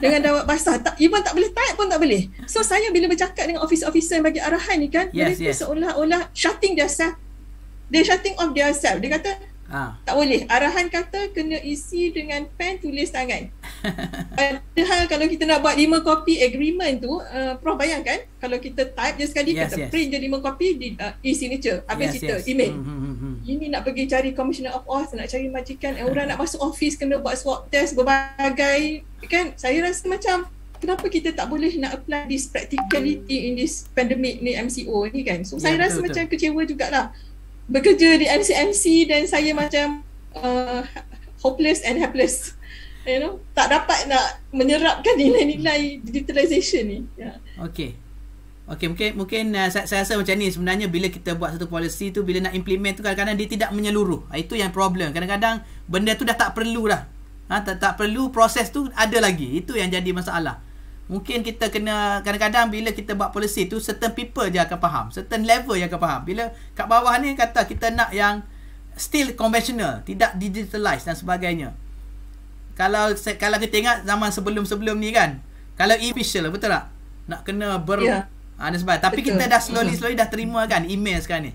Speaker 4: dengan dakwat basah. Tak, even tak boleh type pun tak boleh. So saya bila bercakap dengan office- officer yang bagi arahan ni kan. Yes, mereka yes. seolah-olah shutting their self they shutting of their self. Dia kata, ha. tak boleh. Arahan kata kena isi dengan pen tulis tangan. Padahal kalau kita nak buat lima kopi agreement tu, uh, Prof bayangkan kalau kita type je sekali, yes, kita yes. print je 5 copy, di, uh, e-signature. Apa yes, cerita? Yes. Email. Mm-hmm. Ini nak pergi cari Commissioner of Oz, nak cari majikan, eh, orang nak masuk office kena buat swab test berbagai. Kan? Saya rasa macam kenapa kita tak boleh nak apply this practicality in this pandemic ni MCO ni kan. So yeah, saya betul, ya, rasa betul. macam kecewa jugalah bekerja di MCMC dan saya macam uh, hopeless and helpless you know tak dapat nak menyerapkan nilai-nilai digitalisation ni ya yeah.
Speaker 3: okey Okay, mungkin mungkin uh, saya, saya rasa macam ni sebenarnya bila kita buat satu policy tu bila nak implement tu kadang-kadang dia tidak menyeluruh. Ah, itu yang problem. Kadang-kadang benda tu dah tak perlu dah. Ha, tak, tak perlu proses tu ada lagi. Itu yang jadi masalah. Mungkin kita kena kadang-kadang bila kita buat polisi tu certain people je akan faham, certain level yang akan faham. Bila kat bawah ni kata kita nak yang still conventional, tidak digitalize dan sebagainya. Kalau kalau kita ingat zaman sebelum-sebelum ni kan, kalau official lah betul tak? Nak kena ber yeah. ha, sebab tapi kita dah mm. slowly slowly dah terima kan email sekarang ni.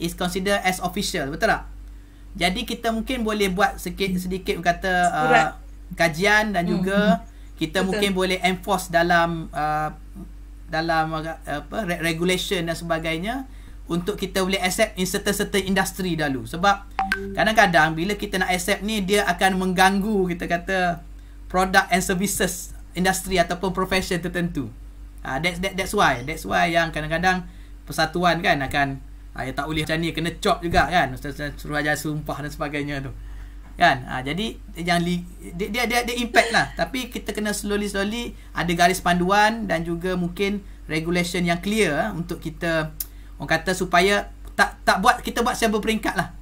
Speaker 3: Is considered as official, betul tak? Jadi kita mungkin boleh buat sedikit sedikit kata uh, kajian dan mm. juga hmm kita Betul. mungkin boleh enforce dalam uh, dalam uh, apa regulation dan sebagainya untuk kita boleh accept in certain-certain industri dahulu sebab kadang-kadang bila kita nak accept ni dia akan mengganggu kita kata product and services industri ataupun profession tertentu uh, that's that, that's why that's why yang kadang-kadang persatuan kan akan uh, tak boleh macam ni kena chop juga kan suruh ajar sumpah dan sebagainya tu kan ha, jadi yang li, dia, dia dia dia impact lah tapi kita kena slowly slowly ada garis panduan dan juga mungkin regulation yang clear ah, untuk kita orang kata supaya tak tak buat kita buat siapa peringkat lah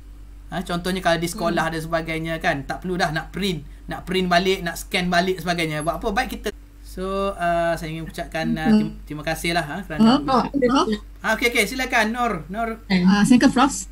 Speaker 3: ha, contohnya kalau di sekolah hmm. dan sebagainya kan tak perlu dah nak print nak print balik nak scan balik sebagainya buat apa baik kita So uh, saya ingin ucapkan uh, terima, terima kasih lah ha, kerana oh, oh, oh. Ha, okay, okay, silakan Nur, Nur.
Speaker 1: Uh, thank you, Prof.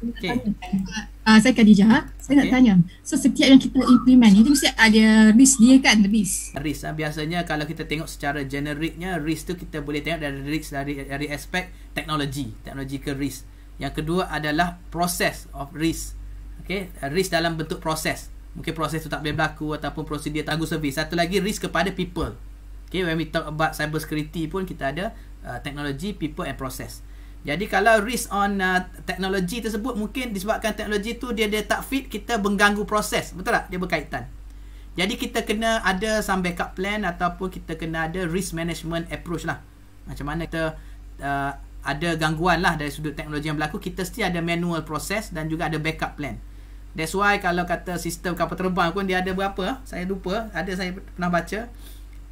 Speaker 1: Uh, saya Khadijah, saya okay. nak tanya. So setiap yang kita implement ni, itu mesti ada
Speaker 4: risk dia kan, risk?
Speaker 3: Risk. Uh, biasanya kalau kita tengok secara generiknya, risk tu kita boleh tengok dari risk dari, dari aspek teknologi, teknologi ke risk. Yang kedua adalah proses of risk. Okay, risk dalam bentuk proses. Mungkin proses tu tak boleh berlaku ataupun prosedur tangguh servis. Satu lagi risk kepada people. Okay, when we talk about cyber security pun kita ada uh, teknologi, people and process. Jadi kalau risk on uh, teknologi tersebut mungkin disebabkan teknologi tu dia dia tak fit kita mengganggu proses betul tak dia berkaitan. Jadi kita kena ada some backup plan ataupun kita kena ada risk management approach lah. Macam mana kita uh, ada gangguan lah dari sudut teknologi yang berlaku kita still ada manual proses dan juga ada backup plan. That's why kalau kata sistem kapal terbang pun dia ada berapa saya lupa ada saya pernah baca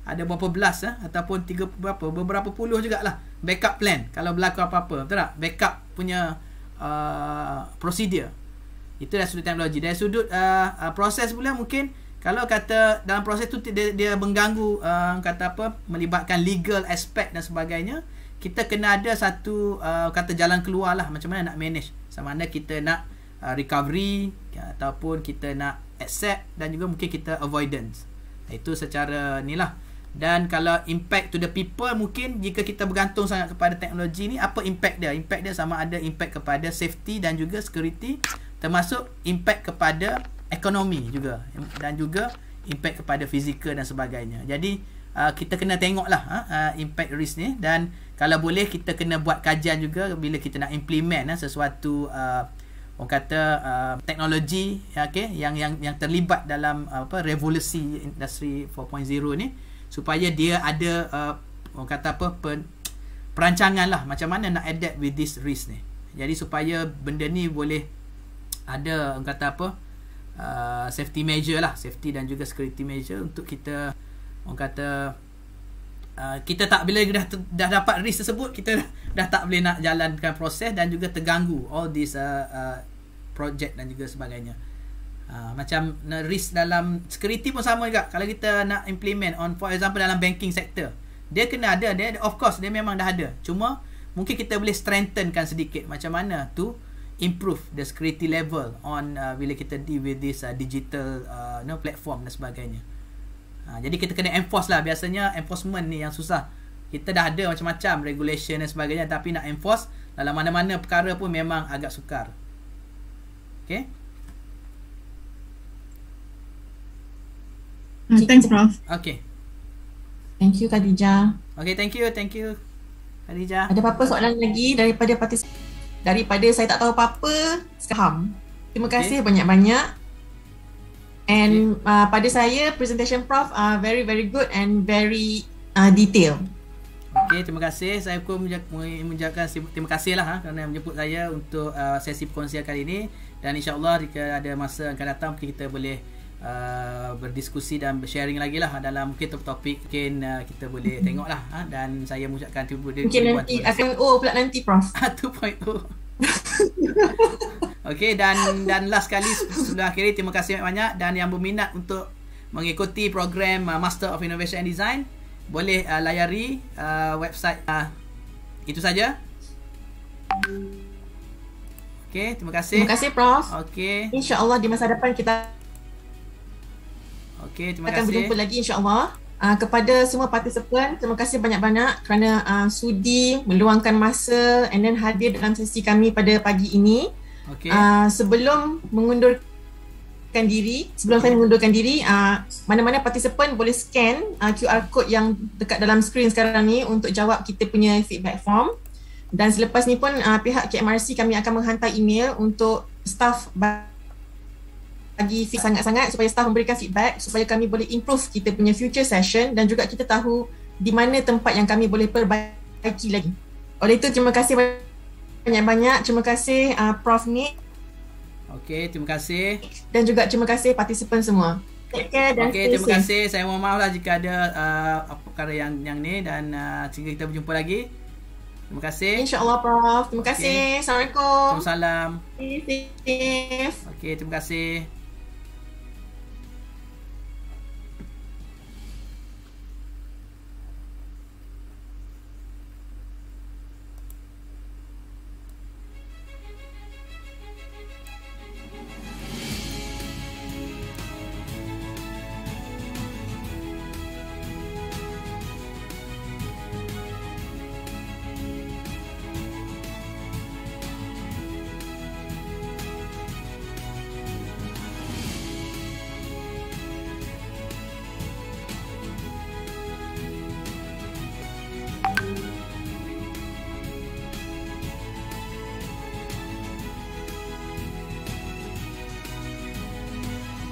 Speaker 3: ada berapa belas eh, ataupun tiga berapa beberapa puluh juga lah backup plan kalau berlaku apa-apa betul tak backup punya uh, prosedur itu dari sudut teknologi dari sudut uh, uh, proses pula mungkin kalau kata dalam proses tu dia, dia mengganggu uh, kata apa melibatkan legal aspect dan sebagainya kita kena ada satu uh, kata jalan keluar lah macam mana nak manage sama ada kita nak uh, recovery ataupun kita nak accept dan juga mungkin kita avoidance itu secara ni lah dan kalau impact to the people mungkin jika kita bergantung sangat kepada teknologi ni apa impact dia? Impact dia sama ada impact kepada safety dan juga security termasuk impact kepada ekonomi juga dan juga impact kepada fizikal dan sebagainya. Jadi uh, kita kena tengoklah uh, uh impact risk ni dan kalau boleh kita kena buat kajian juga bila kita nak implement uh, sesuatu uh, orang kata uh, teknologi okay, yang yang yang terlibat dalam uh, apa revolusi industri 4.0 ni supaya dia ada uh, orang kata apa pen, perancangan lah macam mana nak adapt with this risk ni jadi supaya benda ni boleh ada orang kata apa uh, safety measure lah safety dan juga security measure untuk kita orang kata uh, kita tak boleh dah, dah dapat risk tersebut kita dah, dah tak boleh nak jalankan proses dan juga terganggu all this uh, uh, project dan juga sebagainya Ah, macam risk dalam security pun sama juga kalau kita nak implement on for example dalam banking sector dia kena ada dia of course dia memang dah ada cuma mungkin kita boleh strengthenkan sedikit macam mana tu improve the security level on uh, bila kita deal with this uh, digital uh, you platform dan sebagainya uh, jadi kita kena enforce lah biasanya enforcement ni yang susah kita dah ada macam-macam regulation dan sebagainya tapi nak enforce dalam mana-mana perkara pun memang agak sukar okay
Speaker 1: Ah, thanks, Prof. Okay. Thank you, Khadija.
Speaker 3: Okay, thank you. Thank you, Khadija. Ada apa-apa soalan lagi
Speaker 1: daripada partis- daripada saya tak tahu apa-apa, saham. Terima okay. kasih banyak-banyak. And okay. uh, pada saya, presentation Prof uh, very very good and very uh,
Speaker 3: detailed. Okay, terima kasih. Saya pun menjaga terima kasih lah ha, kerana menjemput saya untuk uh, sesi perkongsian kali ini. Dan insyaAllah jika ada masa akan datang, kita boleh uh, berdiskusi dan sharing lagi lah dalam mungkin topik-topik mungkin uh, kita boleh mm-hmm. tengok lah uh, dan saya mengucapkan terima kasih mungkin nanti akan
Speaker 1: oh pula nanti Prof 2.0 ah,
Speaker 3: Okey dan dan last kali sebelum akhir terima kasih banyak dan yang berminat untuk mengikuti program uh, Master of Innovation and Design boleh uh, layari uh, website uh, itu saja. Okey terima kasih. Terima kasih Prof. Okay.
Speaker 1: Insyaallah di masa depan kita Okey, terima kasih. Akan berjumpa lagi insya-Allah. Uh, kepada semua participant, terima kasih banyak-banyak kerana uh, sudi meluangkan masa and then hadir dalam sesi kami pada pagi ini. Okay. Uh, ah, sebelum mengundurkan diri, sebelum saya mengundurkan diri, uh, mana-mana participant boleh scan uh, QR code yang dekat dalam skrin sekarang ni untuk jawab kita punya feedback form. Dan selepas ni pun uh, pihak KMRC kami akan menghantar email untuk staff bagi fix sangat-sangat supaya staff memberikan feedback supaya kami boleh improve kita punya future session dan juga kita tahu di mana tempat yang kami boleh perbaiki lagi. Oleh itu terima kasih banyak-banyak. Terima kasih uh, Prof ni.
Speaker 3: Okey, terima kasih.
Speaker 1: Dan juga terima kasih participant semua.
Speaker 3: Take care dan okay, terima safe. kasih. Saya mohon maaf lah jika ada uh, perkara yang yang ni dan uh, sehingga kita berjumpa lagi. Terima kasih. InsyaAllah Prof. Terima okay. kasih. Assalamualaikum. Assalamualaikum. Okay, terima kasih.